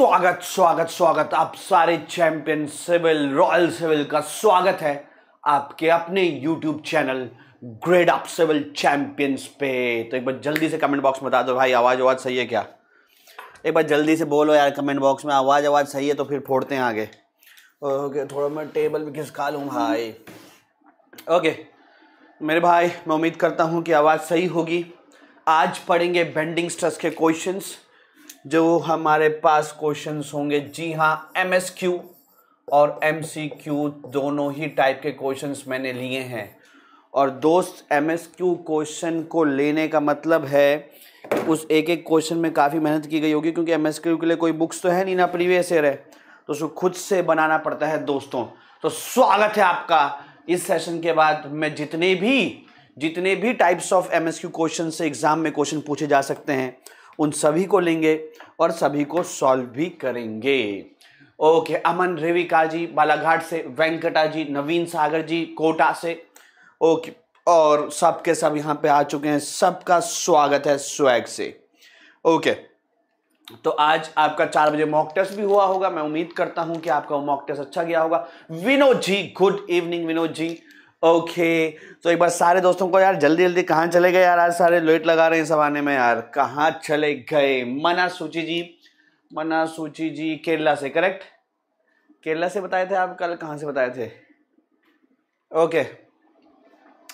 स्वागत स्वागत स्वागत आप सारे चैंपियन सिविल रॉयल सिविल का स्वागत है आपके अपने YouTube channel grade up civil champions पे तो एक बार जल्दी से कमेंट बॉक्स बता दो भाई आवाज़ आवाज़ सही है क्या एक बार जल्दी से बोलो यार कमेंट बॉक्स में आवाज़ आवाज़ सही है तो फिर फोड़ते हैं आगे ओके थोड़ा मैं टेबल भी खिसका लूँ भाई ओके मेरे भाई मैं उम्मीद करता हूँ कि आवाज़ सही होगी आज पढ़ेंगे बेंडिंग स्ट्रेस के क्वेश्चंस जो हमारे पास क्वेश्चंस होंगे जी हाँ एम एस क्यू और एम सी क्यू दोनों ही टाइप के क्वेश्चंस मैंने लिए हैं और दोस्त एम एस क्यू क्वेश्चन को लेने का मतलब है उस एक एक क्वेश्चन में काफ़ी मेहनत की गई होगी क्योंकि एम एस क्यू के लिए कोई बुक्स तो है नहीं ना प्रीवियस ईयर है तो उसको खुद से बनाना पड़ता है दोस्तों तो स्वागत है आपका इस सेशन के बाद मैं जितने भी जितने भी types of M S Q question से एग्ज़ाम में क्वेश्चन पूछे जा सकते हैं उन सभी को लेंगे और सभी को सॉल्व भी करेंगे ओके अमन रेविका जी बालाघाट से वेंकटा जी नवीन सागर जी कोटा से ओके और सबके सब यहाँ पे आ चुके हैं सबका स्वागत है स्वैग से ओके तो आज आपका चार बजे मॉक टेस्ट भी हुआ होगा मैं उम्मीद करता हूं कि आपका मॉक टेस्ट अच्छा गया होगा Vinod ji good evening Vinod ji okay okay. तो एक बार सारे दोस्तों को यार जल्दी जल्दी कहाँ चले गए यार आज सारे लेट लगा रहे हैं सब आने में यार कहाँ चले गए मना सूची जी मना सूची जी केरला से करेक्ट केरला से बताए थे आप कल कहाँ से बताए थे ओके okay.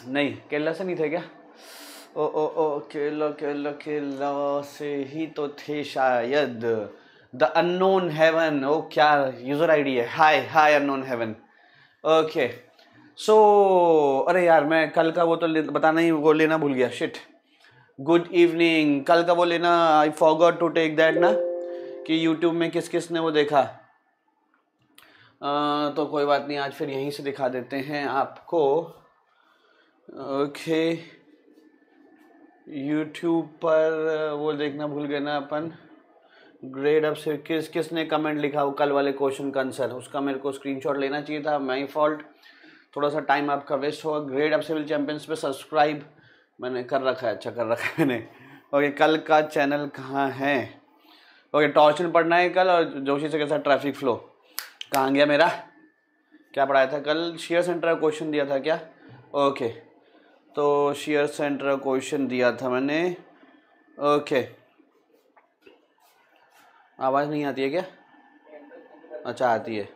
नहीं केरला से नहीं थे क्या ओ ओ ओ केरला केरला केरला से ही तो थे शायद द अननोन हेवन ओ क्या यूज़र आईडी है hi hi unknown heaven okay so so, अरे यार मैं कल का वो तो बताना ही वो लेना भूल गया शिट गुड इवनिंग कल का वो लेना I forgot to take that ना कि यूट्यूब में किस किस ने वो देखा तो कोई बात नहीं आज फिर यहीं से दिखा देते हैं आपको ओके यूट्यूब पर वो देखना भूल गए ना अपन ग्रेड अप से किस किस ने कमेंट लिखा वो कल वाले क्वेश्चन का आंसर उसका मेरे को स्क्रीनशॉट लेना चाहिए था माई फॉल्ट थोड़ा सा टाइम आपका वेस्ट होगा ग्रेड आप सिविल चैम्पियंस पे सब्सक्राइब मैंने कर रखा है अच्छा कर रखा है मैंने ओके कल का चैनल कहाँ है ओके टॉर्चन पढ़ना है कल और जोशी से कैसा ट्रैफिक फ्लो कहाँ गया मेरा क्या पढ़ाया था कल शेयर सेंटर का क्वेश्चन दिया था क्या ओके तो शेयर सेंटर का क्वेश्चन दिया था मैंने ओके आवाज़ नहीं आती है क्या अच्छा आती है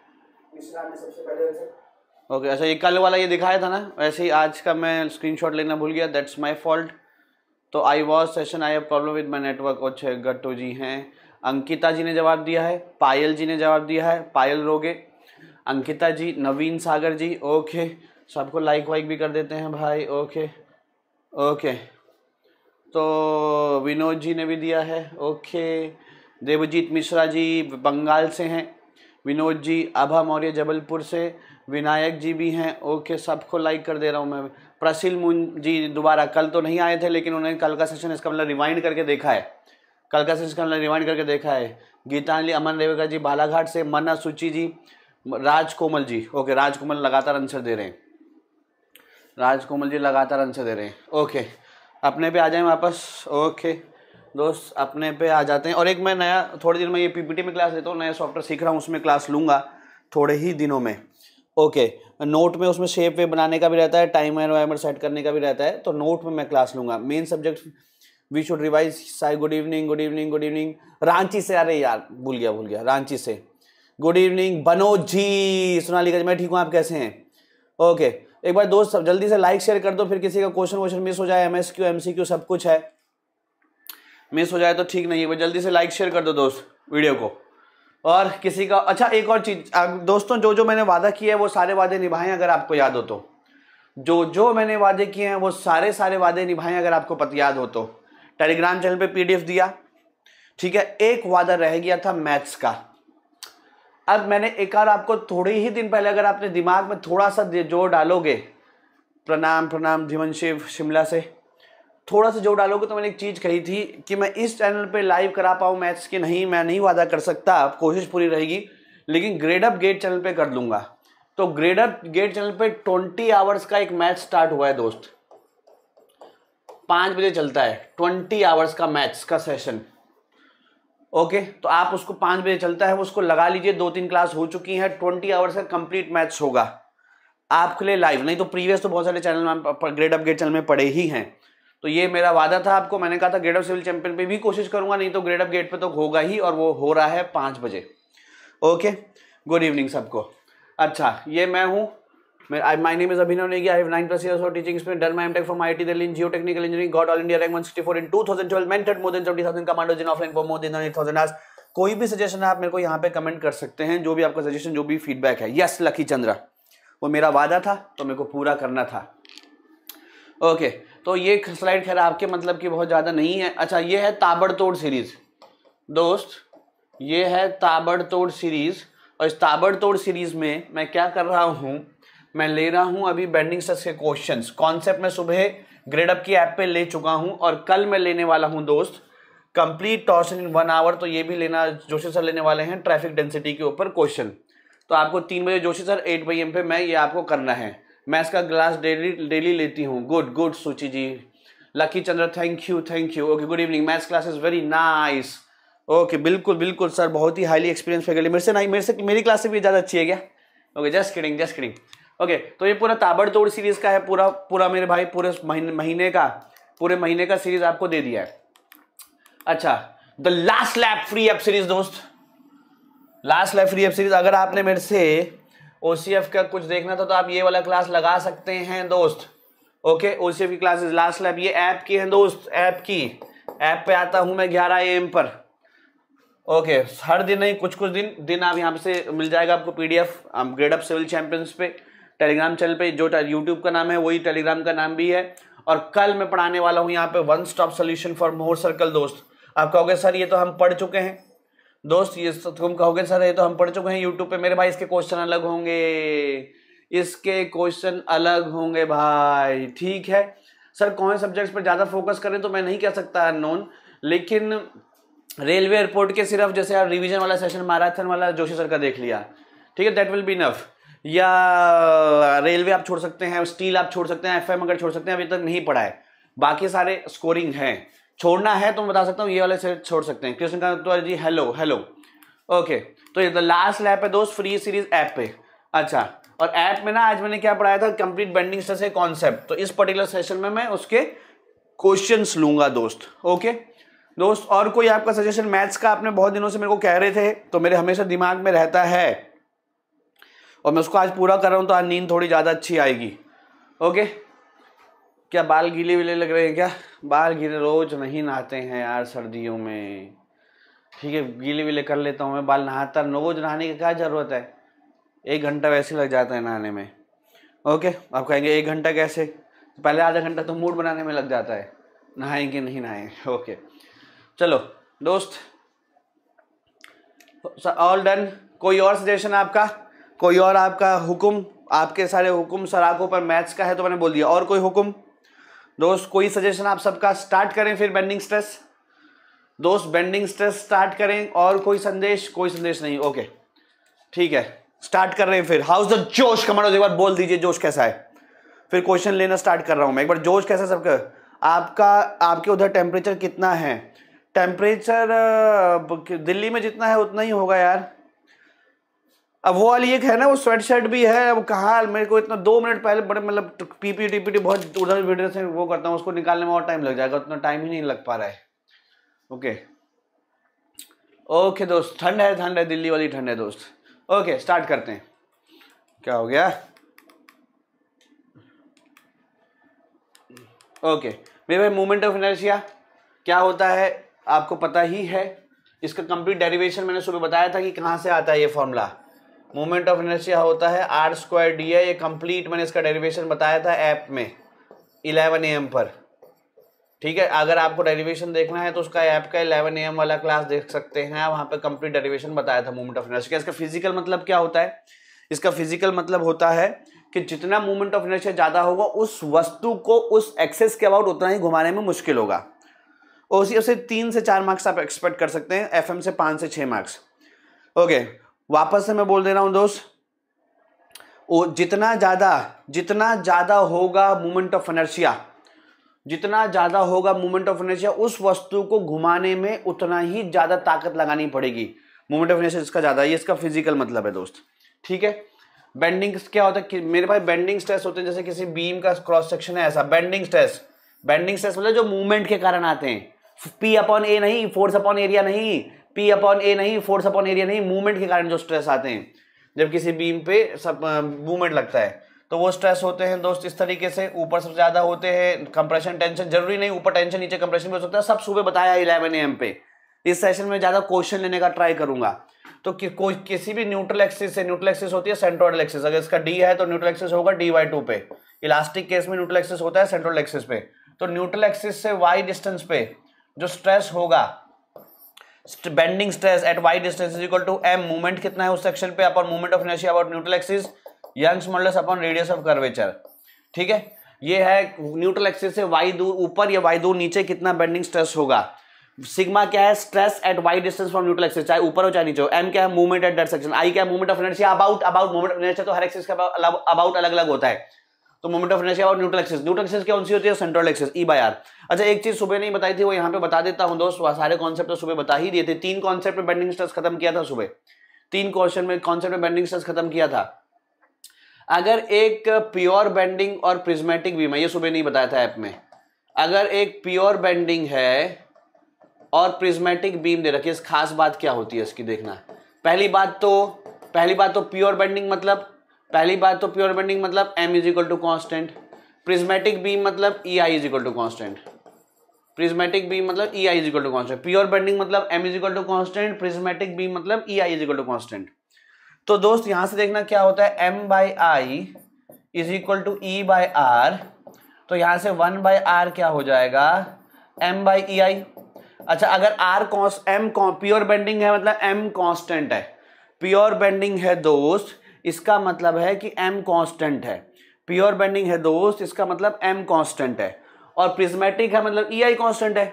ओके अच्छा ये कल वाला ये दिखाया था ना वैसे ही आज का मैं स्क्रीनशॉट लेना भूल गया दैट्स माय फॉल्ट तो I was session I have problem with my network अच्छे गट्टू जी हैं अंकिता जी ने जवाब दिया है पायल जी ने जवाब दिया है पायल रोगे अंकिता जी नवीन सागर जी ओके सबको लाइक वाइक भी कर देते हैं भाई ओके ओके तो विनोद जी ने भी दिया है ओके देवजीत मिश्रा जी बंगाल से हैं विनोद जी आभा मौर्य जबलपुर से विनायक जी भी हैं ओके सबको लाइक कर दे रहा हूँ मैं प्रसिल मुन जी दोबारा कल तो नहीं आए थे लेकिन उन्होंने कल का सेशन इसका मतलब रिवाइंड करके देखा है कल का सेशन इसका मतलब रिवाइंड करके देखा है गीतांजलि अमन देवेगा जी बालाघाट से मना सूची जी राज कोमल जी ओके राज कोमल लगातार आंसर दे रहे हैं राज कोमल जी लगातार आंसर दे रहे हैं ओके अपने पे आ जाएं वापस ओके दोस्त अपने पे आ जाते हैं और एक मैं नया थोड़ी देर में ये पीपीटी में क्लास लेता हूँ नया सॉफ्टवेयर सीख रहा हूँ उसमें क्लास लूँगा थोड़े ही दिनों में ओके नोट में उसमें शेप वे बनाने का भी रहता है टाइम वाइमर सेट करने का भी रहता है तो नोट में मैं क्लास लूँगा main subject we should revise Sai good evening good evening good evening Ranchi से अरे यार भूल गया भूल गया रांची से गुड इवनिंग बनोज जी सोनाली गज मैं ठीक हूँ आप कैसे हैं ओके एक बार दोस्त जल्दी से लाइक शेयर कर दो फिर किसी का क्वेश्चन वोश्चन मिस हो जाए M S Q M C Q सब कुछ है मिस हो जाए तो ठीक नहीं है जल्दी से लाइक शेयर कर दो दोस्त वीडियो को और किसी का अच्छा एक और चीज़ दोस्तों जो जो मैंने वादा किया है वो सारे वादे निभाएं अगर आपको याद हो तो जो जो मैंने वादे किए हैं वो सारे सारे वादे निभाएं अगर आपको पत याद हो तो टेलीग्राम चैनल पे पीडीएफ दिया ठीक है एक वादा रह गया था मैथ्स का अब मैंने एक और आपको थोड़े ही दिन पहले अगर आपने दिमाग में थोड़ा सा जोर डालोगे प्रणाम प्रणाम धीमन शिव शिमला से थोड़ा सा जोर डालोगे तो मैंने एक चीज़ कही थी कि मैं इस चैनल पे लाइव करा पाऊँ मैथ्स के नहीं मैं नहीं वादा कर सकता अब कोशिश पूरी रहेगी लेकिन ग्रेड अप गेट चैनल पे कर दूंगा तो ग्रेड अप गेट चैनल पे ट्वेंटी आवर्स का एक मैच स्टार्ट हुआ है दोस्त पाँच बजे चलता है ट्वेंटी आवर्स का मैथ्स का सेशन ओके तो आप उसको पाँच बजे चलता है उसको लगा लीजिए दो तीन क्लास हो चुकी हैं ट्वेंटी आवर्स का कंप्लीट मैथ्स होगा आपके लिए लाइव नहीं तो प्रीवियस तो बहुत सारे चैनल में ग्रेड अपग्रेड चैनल में पड़े ही हैं तो ये मेरा वादा था आपको मैंने कहा था ग्रेड ऑफ सिविल चैंपियन पे भी कोशिश करूंगा नहीं तो ग्रेड ऑफ गेट पे तो होगा ही और वो हो रहा है पाँच बजे ओके गुड इवनिंग सबको अच्छा ये मैं हूँ my name is Abhinav Negi I have 9 plus years of teachings में done my MTech from IT Delhi in geotechnical engineering got all India rank 164 in 2012 mentored more than 70000 commandos in offline for more than 8000 hours कोई भी suggestion है आप मेरे को यहाँ पे comment कर सकते हैं जो भी आपका सजेशन जो भी फीडबैक है यस लकी चंद्रा वो मेरा वादा था तो मेरे को पूरा करना था ओके okay. तो ये स्लाइड खैर आपके मतलब की बहुत ज़्यादा नहीं है अच्छा ये है ताबड़तोड़ सीरीज दोस्त ये है ताबड़तोड़ सीरीज और इस ताबड़तोड़ सीरीज में मैं क्या कर रहा हूँ मैं ले रहा हूँ अभी बेंडिंग सेट्स के क्वेश्चंस कॉन्सेप्ट मैं सुबह ग्रेड अप की ऐप पे ले चुका हूँ और कल मैं लेने वाला हूँ दोस्त complete torsion in one hour तो ये भी लेना जोशी सर लेने वाले हैं ट्रैफिक डेंसिटी के ऊपर क्वेश्चन तो आपको तीन बजे जोशी सर एट बजे एम पे मैं ये आपको करना है मैं इसका ग्लास डेली डेली लेती हूँ good good Suchi ji Lucky Chandra thank you thank you okay good evening maths class is very nice okay बिल्कुल बिल्कुल सर बहुत ही हाईली एक्सपीरियंस फैकल्टी मेरे से नहीं मेरे से मेरी क्लास से भी ज़्यादा अच्छी है क्या okay just kidding just kidding okay तो ये पूरा ताबड़तोड़ सीरीज का है पूरा पूरा मेरे भाई पूरे महीने महीने का पूरे महीने का सीरीज आपको दे दिया है अच्छा the last lap free app series दोस्त last lap free app series अगर आपने मेरे से ओ का कुछ देखना था तो आप ये वाला क्लास लगा सकते हैं दोस्त ओके ओ की क्लासेस लास्ट लैब ये ऐप की है दोस्त ऐप की ऐप पे आता हूँ मैं ग्यारह ए पर ओके हर दिन नहीं कुछ कुछ दिन दिन आप यहाँ से मिल जाएगा आपको P D F grade up civil champions पे टेलीग्राम चैनल पे जो यूट्यूब का नाम है वही टेलीग्राम का नाम भी है और कल मैं पढ़ाने वाला हूँ यहाँ पे one stop solution for more circle दोस्त आप कहोगे सर ये तो हम पढ़ चुके हैं दोस्त ये तुम कहोगे सर ये तो हम पढ़ चुके हैं यूट्यूब पे मेरे भाई इसके क्वेश्चन अलग होंगे इसके क्वेश्चन अलग होंगे भाई ठीक है सर कौन सब्जेक्ट्स पर ज़्यादा फोकस करें तो मैं नहीं कह सकता नॉन लेकिन रेलवे एयरपोर्ट के सिर्फ जैसे आप रिवीजन वाला सेशन मैराथन वाला जोशी सर का देख लिया ठीक है दैट विल बी इनफ या रेलवे आप छोड़ सकते हैं स्टील आप छोड़ सकते हैं एफ अगर छोड़ सकते हैं अभी तक नहीं पढ़ा है बाकी सारे स्कोरिंग हैं छोड़ना है तो मैं बता सकता हूँ ये वाले से छोड़ सकते हैं कृष्णकांत तो जी हेलो हेलो ओके तो ये लास्ट लैप है दोस्त फ्री सीरीज ऐप पे अच्छा और ऐप में ना आज मैंने क्या पढ़ाया था कंप्लीट बेंडिंग स्ट्रेस है कॉन्सेप्ट तो इस पर्टिकुलर सेशन में मैं उसके क्वेश्चन लूंगा दोस्त ओके दोस्त और कोई आपका सजेशन मैथ्स का आपने बहुत दिनों से मेरे को कह रहे थे तो मेरे हमेशा दिमाग में रहता है और मैं उसको आज पूरा कर रहा हूँ तो आज नींद थोड़ी ज़्यादा अच्छी आएगी ओके क्या बाल गीले वीले लग रहे हैं क्या बाल गिरे रोज नहीं नहाते हैं यार सर्दियों में ठीक है गीले वीले कर लेता हूँ मैं बाल नहाता रोज नहाने की क्या ज़रूरत है एक घंटा वैसे लग जाता है नहाने में ओके आप कहेंगे एक घंटा कैसे पहले आधा घंटा तो मूड बनाने में लग जाता है नहाएंगे नहीं नहाएंगे ओके चलो दोस्त ऑल डन कोई और सजेशन आपका कोई और आपका हुक्म आपके सारे हुक्म सराकों पर मैथ्स का है तो मैंने बोल दिया और कोई हुक्म दोस्त कोई सजेशन आप सबका स्टार्ट करें फिर बेंडिंग स्ट्रेस दोस्त बेंडिंग स्ट्रेस स्टार्ट करें और कोई संदेश कोई संदेश नहीं ओके ठीक है स्टार्ट कर रहे हैं फिर हाउस द जोश कमांडो एक बार बोल दीजिए जोश कैसा है फिर क्वेश्चन लेना स्टार्ट कर रहा हूँ मैं एक बार जोश कैसा है सबका आपका आपके उधर टेम्परेचर कितना है टेम्परेचर दिल्ली में जितना है उतना ही होगा यार अब वो वाली एक है ना वो स्वेट शर्ट भी है अब कहा मेरे को इतना दो मिनट पहले बड़े मतलब पीपी टीपीटी बहुत उधर वीडियो से वो करता हूँ उसको निकालने में और टाइम लग जाएगा उतना टाइम ही नहीं लग पा रहा है ओके ओके दोस्त ठंड है ठंड है दिल्ली वाली ठंड है दोस्त ओके स्टार्ट करते हैं क्या हो गया ओके मेरे भाई मूवमेंट ऑफ इनर्शिया क्या होता है आपको पता ही है इसका कंप्लीट डेरिवेशन मैंने सुबह बताया था कि कहाँ से आता है ये फॉर्मूला मोमेंट ऑफ इनर्शिया होता है आर स्क्वायर डी ये कंप्लीट मैंने इसका डेरिवेशन बताया था ऐप में इलेवन ए पर ठीक है अगर आपको डेरिवेशन देखना है तो उसका ऐप का इलेवन एम वाला क्लास देख सकते हैं वहाँ पे कंप्लीट डेरिवेशन बताया था मोमेंट ऑफ इनर्शिया इसका फिजिकल मतलब क्या होता है इसका फिजिकल मतलब होता है कि जितना मोमेंट ऑफ इनर्शिया ज़्यादा होगा उस वस्तु को उस एक्सेस के अबाउट उतना ही घुमाने में मुश्किल होगा और उसी उसे तीन से चार मार्क्स आप एक्सपेक्ट कर सकते हैं एफ से पाँच से छः मार्क्स ओके वापस से मैं बोल दे रहा हूँ दोस्त वो जितना ज़्यादा जितना ज़्यादा होगा मूवमेंट ऑफ एनर्शिया जितना ज़्यादा होगा मूवमेंट ऑफ एनर्शिया उस वस्तु को घुमाने में उतना ही ज़्यादा ताकत लगानी पड़ेगी मूवमेंट ऑफ एनर्शिया इसका ज़्यादा ये इसका फिजिकल मतलब है दोस्त ठीक है बेंडिंग क्या होता है मेरे पास बेंडिंग स्ट्रेस होते हैं जैसे किसी बीम का क्रॉस सेक्शन है ऐसा बेंडिंग स्ट्रेस बेंडिंग स्ट्रेस मतलब जो मूवमेंट के कारण आते हैं पी अपॉन ए नहीं फोर्स अपॉन एरिया नहीं पी अपॉन ए नहीं फोर्स अपॉन एरिया नहीं मूवमेंट के कारण जो स्ट्रेस आते हैं जब किसी बीम पे सब मूवमेंट लगता है तो वो स्ट्रेस होते हैं दोस्त इस तरीके से ऊपर सबसे ज्यादा होते हैं कंप्रेशन टेंशन जरूरी नहीं ऊपर टेंशन नीचे कंप्रेशन भी हो सकता है सब सुबह बताया इलेवन एम पे इस सेशन में ज्यादा क्वेश्चन लेने का ट्राई करूंगा तो कि, को, किसी भी न्यूट्रल एक्सिस से न्यूट्रल एक्सिस होती है सेंट्रोडल एक्सिस अगर इसका डी है तो न्यूट्रल एक्सिस होगा डी वाई टू पे इलास्टिक केस में न्यूट्रल एक्सिस होता है सेंट्रल एक्सिस पे तो न्यूट्रल एक्सिस से वाई डिस्टेंस पे जो स्ट्रेस होगा bending stress at Y distance is equal to M movement कितना है उस सेक्शन पे upon movement of inertia about neutral axis Young's models upon radius of curvature ठीक है ये है न्यूट्रल एक्सिस से वाई दूर ऊपर या वाई दूर नीचे कितना बेंडिंग स्ट्रेस होगा सिग्मा क्या है stress at Y distance from neutral axis चाहे ऊपर हो चाहे नीचे हो एम क्या है movement at that section I क्या है movement of inertia about about movement of inertia तो हर एक्सिस का अबाउट अलग अलग होता है तो मोमेंट ऑफ इनर्शिया और न्यूट्रल एक्सिस न्यूट्रल एक्सिस कौन सी होती है central axis E by R अच्छा एक चीज सुबह नहीं बताई थी वो यहाँ पे बता देता हूँ दोस्त सारे कॉन्सेप्ट तो सुबह बता ही दिए थे तीन कॉन्सेप्ट में बेंडिंग स्ट्रेस खत्म किया था सुबह तीन क्वेश्चन में कॉन्सेप्ट में बेंडिंग स्ट्रेस खत्म किया था अगर एक प्योर बेंडिंग और प्रिज्मेटिक बीम है ये सुबह नहीं बताया था ऐप में अगर एक प्योर बेंडिंग है और प्रिज्मेटिक बीम दे रखी है खास बात क्या होती है इसकी देखना पहली बात तो पहली बात तो प्योर बेंडिंग मतलब पहली बात तो प्योर बेंडिंग मतलब M is equal to constant prismatic beam मतलब E I is equal to constant prismatic beam मतलब E I is equal to constant pure bending मतलब M is equal to constant prismatic beam मतलब E I is equal to constant तो दोस्त यहां से देखना क्या होता है M by I is equal to E by R तो यहां से वन बाई आर क्या हो जाएगा एम बाई ई आई अच्छा अगर R cons M pure bending है मतलब एम कॉन्स्टेंट है प्योर बेंडिंग है दोस्त इसका मतलब है कि m कांस्टेंट है प्योर बेंडिंग है दोस्त इसका मतलब m कांस्टेंट है और प्रिज्मेटिक है मतलब ई आई कॉन्स्टेंट है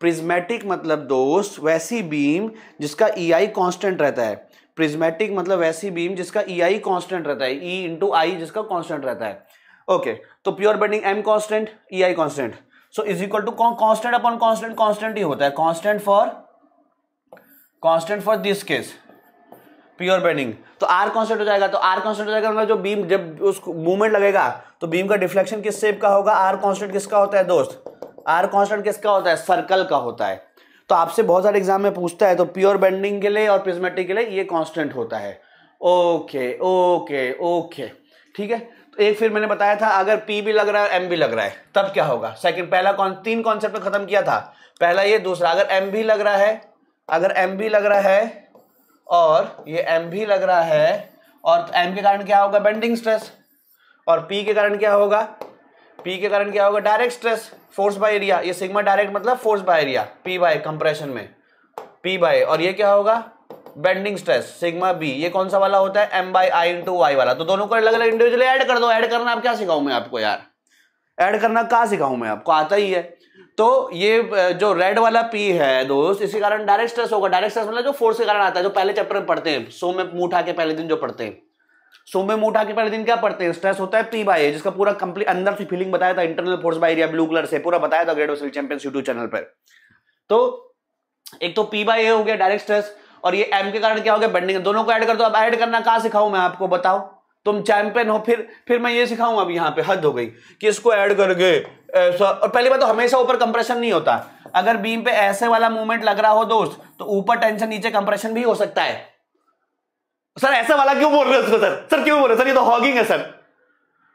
प्रिज्मेटिक मतलब दोस्त वैसी बीम जिसका ई आई कॉन्स्टेंट रहता है प्रिज्मेटिक मतलब वैसी बीम जिसका ई आई कॉन्स्टेंट रहता है ई इंटू आई जिसका कॉन्स्टेंट रहता है ओके okay, तो pure bending M constant E I constant so is equal to constant upon constant constant ही होता है constant for constant for this case pure bending तो आर कॉन्स्टेंट हो जाएगा तो आर कॉन्स्टेंट हो जाएगा मतलब जो बीम जब उस मूवमेंट लगेगा तो बीम का डिफ्लेक्शन किस शेप का होगा आर कॉन्स्टेंट किसका होता है दोस्त आर कॉन्स्टेंट किसका होता है सर्कल का होता है तो आपसे बहुत सारे एग्जाम में पूछता है तो प्योर बेंडिंग के लिए और प्रिज्मेटिक के लिए ये कॉन्स्टेंट होता है ओके ओके ओके ठीक है तो एक फिर मैंने बताया था अगर पी भी लग रहा है एम भी लग रहा है तब क्या होगा सेकंड पहला कौन तीन कॉन्सेप्ट खत्म किया था पहला ये दूसरा अगर एम भी लग रहा है अगर एम भी लग रहा है और ये एम भी लग रहा है और एम के कारण क्या होगा बेंडिंग स्ट्रेस और पी के कारण क्या होगा पी के कारण क्या होगा direct stress force by area ये सिग्मा डायरेक्ट मतलब force by area P by compression में पी बाय और ये क्या होगा बेंडिंग स्ट्रेस सिग्मा बी ये कौन सा वाला होता है M by I into Y वाला तो दोनों को अलग अलग इंडिविजुअली ऐड कर दो ऐड करना आप क्या सिखाऊं मैं आपको यार ऐड करना कहाँ सिखाऊं मैं आपको आता ही है तो ये जो रेड वाला पी है दोस्त इसी कारण डायरेक्ट स्ट्रेस होगा डायरेक्ट स्ट्रेस मतलब जो फोर्स के कारण आता है जो पहले चैप्टर में पढ़ते हैं सो में मुंह उठा के पहले दिन जो पढ़ते हैं सो में मुंह उठा के पहले दिन क्या पढ़ते हैं स्ट्रेस होता है पी बाय जिसका पूरा कंप्लीट अंदर से फीलिंग बताया था internal force by area blue colour से पूरा बताया था grade of champions YouTube channel पर तो एक तो पी बाय हो गया डायरेक्ट स्ट्रेस और ये एम के कारण क्या हो गया बेंडिंग दोनों को ऐड कर दो अब ऐड करना कहा सिखाऊं मैं आपको बताओ तुम चैंपियन हो फिर फिर मैं ये सिखाऊंगा अभी यहाँ पे हद हो गई कि इसको ऐड कर ऐसा और पहली बात तो हमेशा ऊपर कंप्रेशन नहीं होता अगर बीम पे ऐसे वाला मूवमेंट लग रहा हो दोस्त तो ऊपर टेंशन नीचे कंप्रेशन भी हो सकता है सर ऐसा वाला क्यों बोल रहे हो सर सर क्यों बोल रहे हो सर ये तो हॉगिंग है सर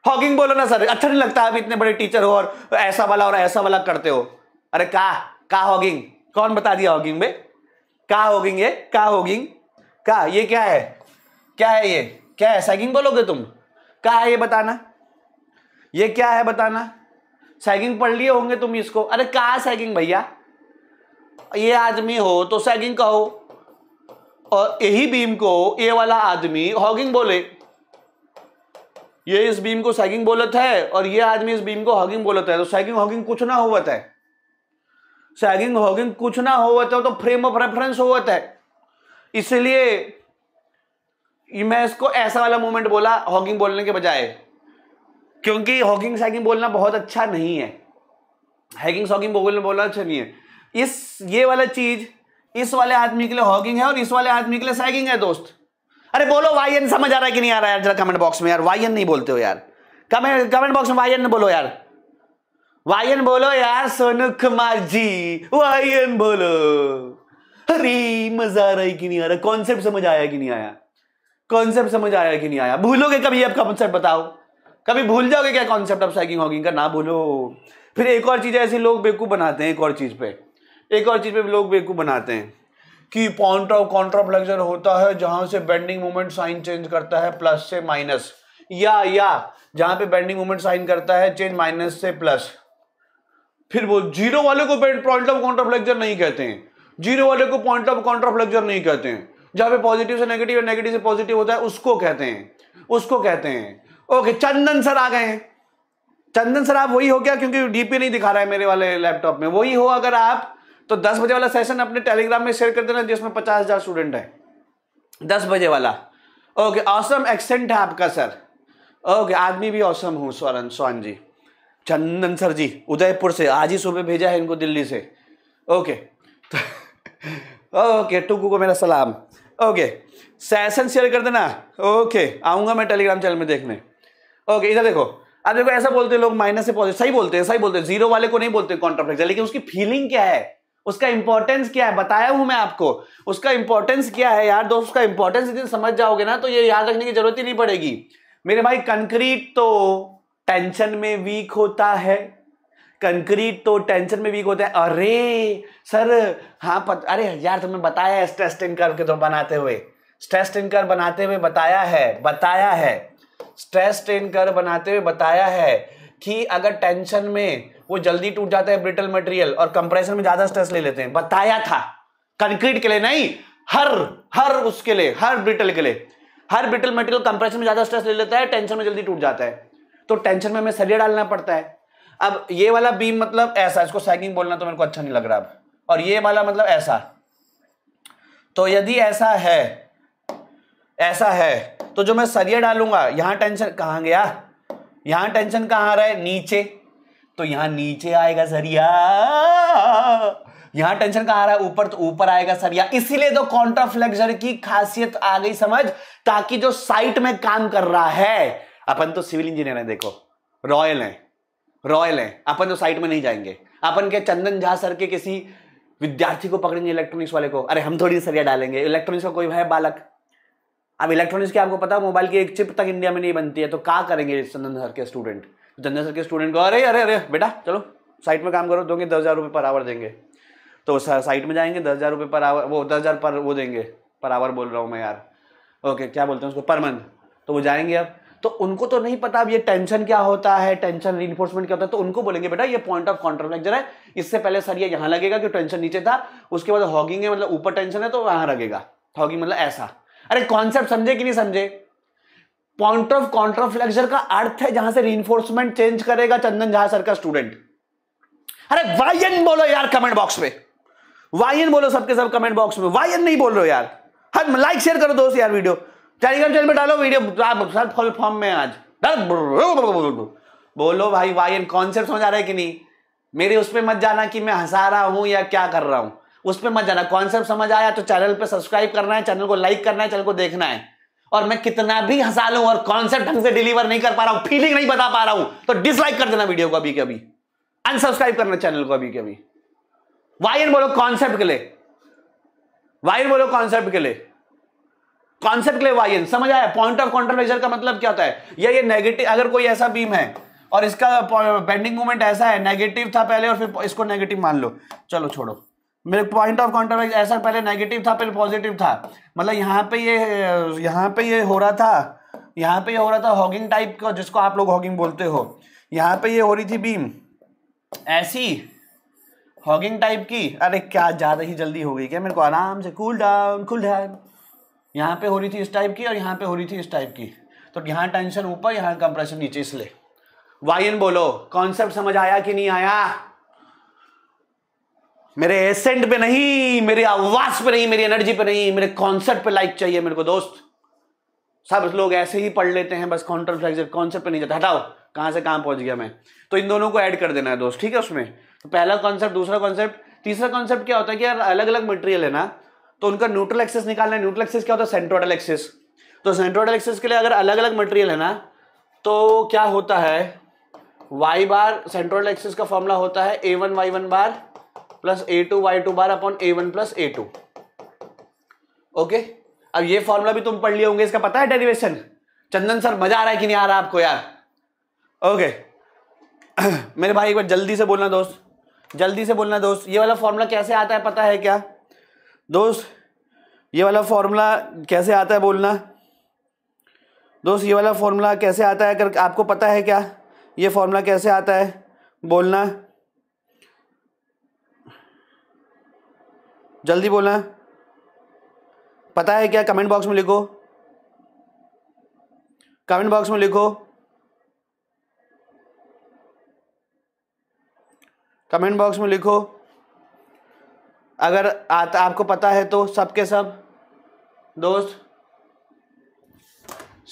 हॉगिंग बोलो ना सर अच्छा नहीं लगता आप इतने बड़े टीचर हो और ऐसा वाला और ऐसा वाला करते हो अरे का का हॉगिंग कौन बता दिया हॉगिंग में का हॉगिंग ये का हॉगिंग का ये क्या है क्या है ये क्या है सैगिंग बोलोगे तुम क्या है ये बताना ये क्या है बताना सैगिंग पढ़ लिए होंगे तुम इसको अरे कहा सैगिंग भैया ये आदमी हो तो सैगिंग कहो और यही बीम को ये वाला आदमी हॉगिंग बोले ये इस बीम को सैगिंग बोलत है और ये आदमी इस बीम को हॉगिंग बोलता है तो सैगिंग हॉगिंग कुछ ना होवत है सैगिंग हॉगिंग कुछ ना होवत है तो फ्रेम ऑफ रेफरेंस होवत है इसलिए मैं इसको ऐसा वाला मोमेंट बोला हॉकिंग बोलने के बजाय क्योंकि हॉकिंग सैकिंग बोलना बहुत अच्छा नहीं है हैकिंग सॉकिंग बोलने बोलना अच्छा नहीं है इस ये वाला चीज इस वाले आदमी के लिए हॉकिंग है और इस वाले आदमी के लिए सैकिंग है दोस्त अरे बोलो वाई एन समझ आ रहा है कि नहीं आ रहा है यार जरा कमेंट बॉक्स में यार वाई एन नहीं बोलते हो यार कमेंट कमेंट बॉक्स में वाई एन बोलो यार वाई एन बोलो यार सोनू कुमार जी वाई एन बोलो अरे मजा आ रहा है कि नहीं आ रहा कॉन्सेप्ट समझ आया कि नहीं आया कॉन्सेप्ट समझ आया कि नहीं आया भूलोगे कभी आप कॉन्सेप्ट बताओ कभी भूल जाओगे क्या कॉन्सेप्ट ऑफ साइकिंग हॉकिंग का ना भूलो फिर एक और चीज़ ऐसी लोग बेवकूफ़ बनाते हैं एक और चीज़ पे एक और चीज़ पे लोग बेवकूफ़ बनाते हैं कि पॉइंट ऑफ कॉन्ट्राफ्लेक्शन होता है जहां से बेंडिंग मोमेंट साइन चेंज करता है प्लस से माइनस या या जहां पे बेंडिंग मोमेंट साइन करता है चेंज माइनस से प्लस फिर वो जीरो वाले को पॉइंट ऑफ काउंटर नहीं कहते हैं जीरो वाले को पॉइंट ऑफ काउंटर नहीं कहते हैं जहां पे पॉजिटिव से नेगेटिव या नेगेटिव से पॉजिटिव होता है उसको कहते हैं उसको कहते हैं ओके चंदन सर आ गए हैं चंदन सर आप वही हो क्या क्योंकि डीपी नहीं दिखा रहा है मेरे वाले लैपटॉप में वही हो अगर आप तो दस बजे वाला सेशन अपने टेलीग्राम में शेयर कर देना जिसमें पचास हजार स्टूडेंट है दस बजे वाला ओके औसम एक्सेंट है आपका सर ओके आदमी भी औसम हूँ स्वरण स्वान जी चंदन सर जी उदयपुर से आज ही सुबह भेजा है इनको दिल्ली से ओके ओके टुकू को मेरा सलाम ओके सेशन शेयर कर देना ओके आऊंगा मैं टेलीग्राम चैनल में देखने ओके इधर देखो अब देखो ऐसा बोलते हैं लोग माइनस से पॉजिटिव सही बोलते हैं सही बोलते हैं जीरो वाले को नहीं बोलते कॉन्ट्राफ्लेक्चर लेकिन उसकी फीलिंग क्या है उसका इंपॉर्टेंस क्या है बताया हूं मैं आपको उसका इंपॉर्टेंस क्या है यार दोस्त उसका इंपॉर्टेंस इतनी समझ जाओगे ना तो ये याद रखने की जरूरत ही नहीं पड़ेगी मेरे भाई कंक्रीट तो टेंशन में वीक होता है कंक्रीट तो टेंशन में वीक होता है अरे सर हाँ पत, अरे यार तुम्हें बताया है स्ट्रेस टेन के तो बनाते हुए स्ट्रेस टेन बनाते हुए बताया है बताया है स्ट्रेस टेन बनाते हुए बताया है कि अगर टेंशन में वो जल्दी टूट जाता है ब्रिटल मटेरियल और कंप्रेशन में ज्यादा स्ट्रेस ले लेते हैं बताया था कंक्रीट के लिए नहीं हर हर उसके लिए हर ब्रिटल के लिए हर ब्रिटल मटेरियल कंप्रेशन में ज्यादा स्ट्रेस ले लेता है टेंशन में जल्दी टूट जाता है तो टेंशन में हमें सरिया डालना पड़ता है अब ये वाला बीम मतलब ऐसा इसको सैगिंग बोलना तो मेरे को अच्छा नहीं लग रहा अब और ये वाला मतलब ऐसा तो यदि ऐसा है ऐसा है तो जो मैं सरिया डालूंगा यहां टेंशन कहां गया यहां टेंशन कहां आ रहा है नीचे तो यहां नीचे आएगा सरिया यहां टेंशन कहां आ रहा है ऊपर तो ऊपर आएगा सरिया इसीलिए तो कॉन्ट्राफ्लेक्सर की खासियत आ गई समझ ताकि जो साइट में काम कर रहा है अपन तो सिविल इंजीनियर है देखो रॉयल है रॉयल है अपन तो साइट में नहीं जाएंगे अपन के चंदन झा सर के किसी विद्यार्थी को पकड़ेंगे इलेक्ट्रॉनिक्स वाले को अरे हम थोड़ी सरिया डालेंगे इलेक्ट्रॉनिक्स का कोई है बालक अब इलेक्ट्रॉनिक्स के आपको पता मोबाइल की एक चिप तक इंडिया में नहीं बनती है तो क्या करेंगे चंदन सर के स्टूडेंट चंदन सर के स्टूडेंट को अरे अरे अरे बेटा चलो साइट में काम करो दोगे दस हज़ार रुपये पर आवर देंगे तो साइट में जाएंगे दस हज़ार रुपये पर आवर वो दस हज़ार पर वो देंगे पर आवर बोल रहा हूँ मैं यार ओके क्या बोलते हैं उसको पर मंथ तो वो जाएंगे अब तो उनको तो नहीं पता अब ये टेंशन क्या होता है टेंशन रिइंफोर्समेंट क्या होता है तो उनको बोलेंगे बेटा ये पॉइंट ऑफ कॉन्ट्रफ्लेक्चर है इससे पहले सर ये यहां लगेगा कि टेंशन नीचे था उसके बाद हॉगिंग है मतलब ऊपर टेंशन है तो वहां लगेगा हॉगिंग मतलब ऐसा अरे कॉन्सेप्ट समझे कि नहीं समझे पॉइंट ऑफ कॉन्ट्राफ्लेक्चर का अर्थ है जहां से रिइंफोर्समेंट चेंज करेगा चंदन झा सर का स्टूडेंट अरे वायन बोलो यार कमेंट बॉक्स में वायन बोलो सबके सब कमेंट बॉक्स में वायन नहीं बोल रहे हो यार हर लाइक शेयर करो दोस्त यार वीडियो टेलीग्राम चैनल में डालो वीडियो सर फुल फॉर्म में आज बोलो भाई वाई एन कॉन्सेप्ट समझ आ रहा है कि नहीं मेरे उस पर मत जाना कि मैं हंसा रहा हूं या क्या कर रहा हूँ उस पर मत जाना कॉन्सेप्ट समझ आया तो चैनल पे सब्सक्राइब करना है चैनल को लाइक करना है चैनल को देखना है और मैं कितना भी हंसा लू और कॉन्सेप्ट ढंग से डिलीवर नहीं कर पा रहा हूं फीलिंग नहीं बता पा रहा हूं तो डिसलाइक कर देना वीडियो को अभी कभी अनसब्सक्राइब करना चैनल को अभी कभी वाई बोलो कॉन्सेप्ट के लिए वाई बोलो कॉन्सेप्ट के लिए कॉन्सेप्ट क्लेवायन समझ आया पॉइंट ऑफ कॉन्ट्रोवेजर का मतलब क्या होता है या ये नेगेटिव अगर कोई ऐसा बीम है और इसका बेंडिंग मूवमेंट ऐसा है नेगेटिव था पहले और फिर इसको नेगेटिव मान लो चलो छोड़ो मेरे पॉइंट ऑफ कॉन्ट्रोवेज ऐसा पहले नेगेटिव था पहले पॉजिटिव था मतलब यहाँ पे ये यहाँ पे ये हो रहा था यहाँ पे ये हो रहा था हॉगिंग टाइप का जिसको आप लोग हॉगिंग बोलते हो यहाँ पे ये हो रही थी बीम ऐसी हॉगिंग टाइप की अरे क्या ज़्यादा ही जल्दी हो गई क्या मेरे को आराम से कूल डाउन कूल डाउन यहाँ पे हो रही थी इस टाइप की और यहाँ पे हो रही थी इस टाइप की तो यहाँ टेंशन ऊपर यहाँ कंप्रेशन नीचे इसलिए वायन बोलो कॉन्सेप्ट समझ आया कि नहीं आया मेरे एसेंट पे नहीं मेरे आवाज पे नहीं मेरी एनर्जी पे नहीं मेरे कॉन्सेप्ट पे लाइक चाहिए मेरे को दोस्त सब लोग ऐसे ही पढ़ लेते हैं बस काउंटर फ्लेक्सिबल कॉन्सेप्ट पे नहीं जाता हटाओ कहां से कहां पहुंच गया मैं तो इन दोनों को ऐड कर देना है दोस्त ठीक है उसमें तो पहला कॉन्सेप्ट दूसरा कॉन्सेप्ट तीसरा कॉन्सेप्ट क्या होता है कि यार अलग अलग मटेरियल है ना तो उनका न्यूट्रल एक्सेस निकालना है न्यूट्रल एक्सेस क्या होता है सेंट्रोडल एक्सेस तो सेंट्रोडल एक्सेस के लिए अगर अलग अलग मटेरियल है ना तो क्या होता है वाई बार सेंट्रोडल एक्सेस का फॉर्मूला होता है A one Y one bar plus A two Y two bar upon A one plus A two okay अब ये फॉर्मूला भी तुम पढ़ लिए होंगे इसका पता है डेरिवेशन चंदन सर मजा आ रहा है कि नहीं आ रहा आपको यार ओके मेरे भाई एक बार जल्दी से बोलना दोस्त जल्दी से बोलना दोस्त ये वाला फॉर्मूला कैसे आता है पता है क्या दोस्त ये वाला फॉर्मूला कैसे आता है बोलना दोस्त ये वाला फॉर्मूला कैसे आता है अगर आपको पता है क्या ये फॉर्मूला कैसे आता है बोलना जल्दी बोलना पता है क्या कमेंट बॉक्स में लिखो कमेंट बॉक्स में लिखो कमेंट बॉक्स में लिखो अगर आता आपको पता है तो सबके सब दोस्त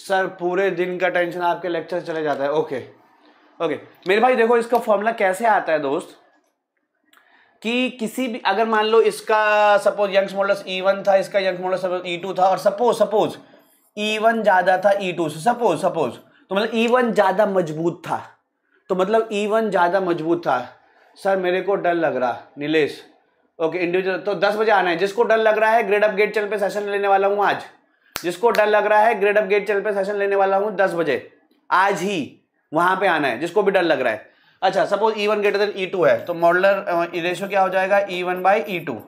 सर पूरे दिन का टेंशन आपके लेक्चर चले जाता है ओके ओके मेरे भाई देखो इसका फॉर्मूला कैसे आता है दोस्त कि किसी भी अगर मान लो इसका suppose Young's models E one था इसका यंग्स मॉडल्स ई टू था और सपोज सपोज ई वन ज़्यादा था ई e टू से सपोज सपोज तो मतलब ई e वन ज़्यादा मजबूत था तो मतलब ई e वन ज़्यादा मजबूत था सर मेरे को डर लग रहा नीलेश ओके इंडिविजुअल तो दस बजे आना है जिसको डर लग रहा है ग्रेड अप गेट चैनल पे सेशन लेने वाला हूँ आज जिसको डर लग रहा है ग्रेड अप गेट चैनल पे सेशन लेने वाला हूँ दस बजे आज ही वहां पे आना है जिसको भी डर लग रहा है अच्छा suppose E one greater than E two है तो मॉडलर रेशो क्या हो जाएगा E one by E two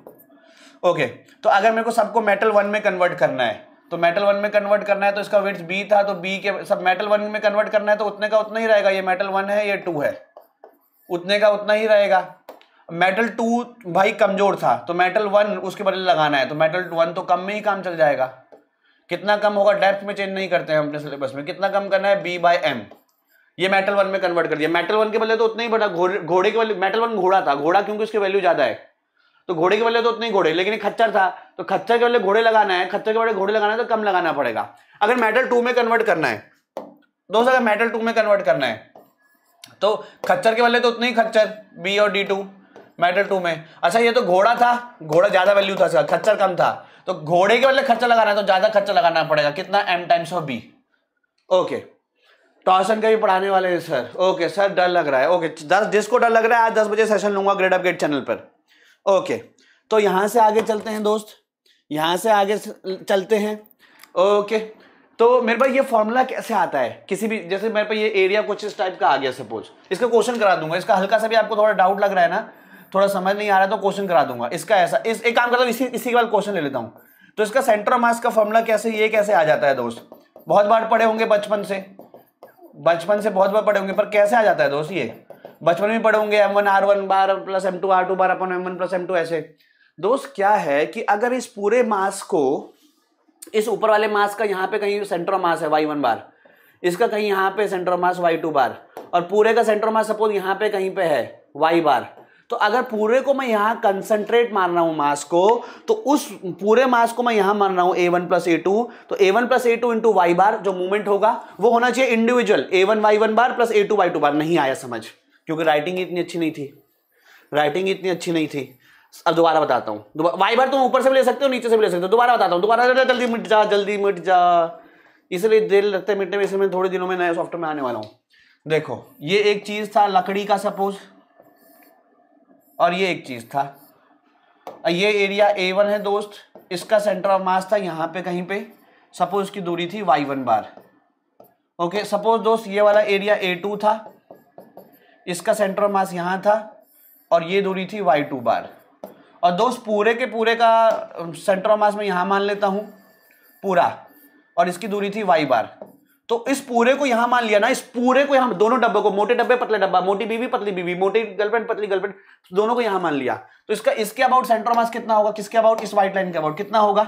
okay तो अगर मेरे को सबको मेटल वन में कन्वर्ट करना है तो मेटल वन में कन्वर्ट करना है तो इसका वेट्स बी था तो बी के सब मेटल वन में कन्वर्ट करना है तो उतने का उतना ही रहेगा ये मेटल वन है ये टू है उतने का उतना ही रहेगा मेटल टू भाई कमजोर था तो मेटल वन उसके बदले लगाना है तो मेटल वन तो कम में ही काम चल जाएगा कितना कम होगा डेप्थ में चेंज नहीं करते हैं अपने सिलेबस में कितना कम करना है बी बाय एम ये मेटल वन में कन्वर्ट कर दिया मेटल वन के बदले तो उतना ही बड़ा घोड़े के बदले मेटल वन घोड़ा था घोड़ा क्योंकि उसकी वैल्यू ज्यादा है तो घोड़े के बदले तो उतने ही घोड़े लेकिन खच्चर था तो खच्चर के बदले घोड़े लगाना है खच्चर के बदले घोड़े लगाना है तो कम लगाना पड़ेगा अगर मेटल टू में कन्वर्ट करना है दोस्तों अगर मेटल टू में कन्वर्ट करना है तो खच्चर के बदले तो उतने ही खच्चर बी और डी टू मेटल टू में अच्छा ये तो घोड़ा था घोड़ा ज्यादा वैल्यू था इसका खच्चर कम था तो घोड़े के बदले खर्चा लगाना है तो ज्यादा खर्चा लगाना पड़ेगा कितना M times of B okay torsion का भी पढ़ाने वाले हैं सर ओके सर डर लग रहा है ओके दस जिसको डर लग रहा है आज दस बजे सेशन लूंगा ग्रेड अपग्रेड चैनल पर ओके तो यहाँ से आगे चलते हैं दोस्त यहाँ से आगे चलते हैं ओके तो मेरे पास ये फॉर्मूला कैसे आता है किसी भी जैसे मेरे पास ये एरिया कुछ इस टाइप का आ गया सपोज इसका क्वेश्चन करा दूंगा इसका हल्का सा भी आपको थोड़ा डाउट लग रहा है ना थोड़ा समझ नहीं आ रहा तो क्वेश्चन करा दूंगा इसका ऐसा इस एक काम करता हूँ इसी इसी के बाद क्वेश्चन ले लेता हूँ तो इसका सेंटर मास का फॉर्मूला कैसे ये कैसे आ जाता है दोस्त बहुत बार पढ़े होंगे बचपन से बचपन से बहुत बार पढ़े होंगे पर कैसे आ जाता है दोस्त ये बचपन में पढ़े होंगे M one R one bar plus M two R two bar upon M one plus M two ऐसे दोस्त क्या है कि अगर इस पूरे मास को इस ऊपर वाले मास का यहाँ पे कहीं सेंटर मास है वाई वन बार इसका कहीं यहाँ पे centre mass Y two bar और पूरे का सेंटर मास सपोज यहाँ पे कहीं पे है वाई बार तो अगर पूरे को मैं यहाँ कंसंट्रेट मार रहा हूँ मास को तो उस पूरे मास को मैं यहाँ मान रहा हूँ A one plus A two तो A one plus A two into Y bar जो मूवमेंट होगा वो होना चाहिए individual A one Y one bar plus A two Y two bar नहीं आया समझ क्योंकि राइटिंग इतनी अच्छी नहीं थी राइटिंग इतनी अच्छी नहीं थी अब दोबारा बताता हूँ वाई बार तुम ऊपर से भी ले सकते हो नीचे से भी ले सकते हो दोबारा बताता हूँ दोबारा जल्दी मिट जा जल्दी मिट जा इसलिए देर लगता है मिटने में इसलिए मैं थोड़े दिनों में नए सॉफ्टवेयर में आने वाला हूँ देखो ये एक चीज़ था लकड़ी का सपोज और ये एक चीज़ था ये एरिया ए वन है दोस्त इसका सेंटर ऑफ मास था यहाँ पे कहीं पे सपोज की दूरी थी Y one bar okay suppose दोस्त ये वाला एरिया ए टू था इसका सेंटर ऑफ मास यहाँ था और ये दूरी थी वाई टू बार और दोस्त पूरे के पूरे का सेंटर ऑफ मास मैं यहाँ मान लेता हूँ पूरा और इसकी दूरी थी वाई बार तो इस पूरे को यहां मान लिया ना इस पूरे को यहां दोनों डब्बे को मोटे डब्बे पतले डब्बा मोटी बीवी पतली बीवी मोटी गर्लफ्रेंड पतली गर्लफ्रेंड दोनों को यहां मान लिया तो इसका इसके अबाउट सेंटर मास कितना होगा किसके अबाउट इस व्हाइट लाइन के अबाउट कितना होगा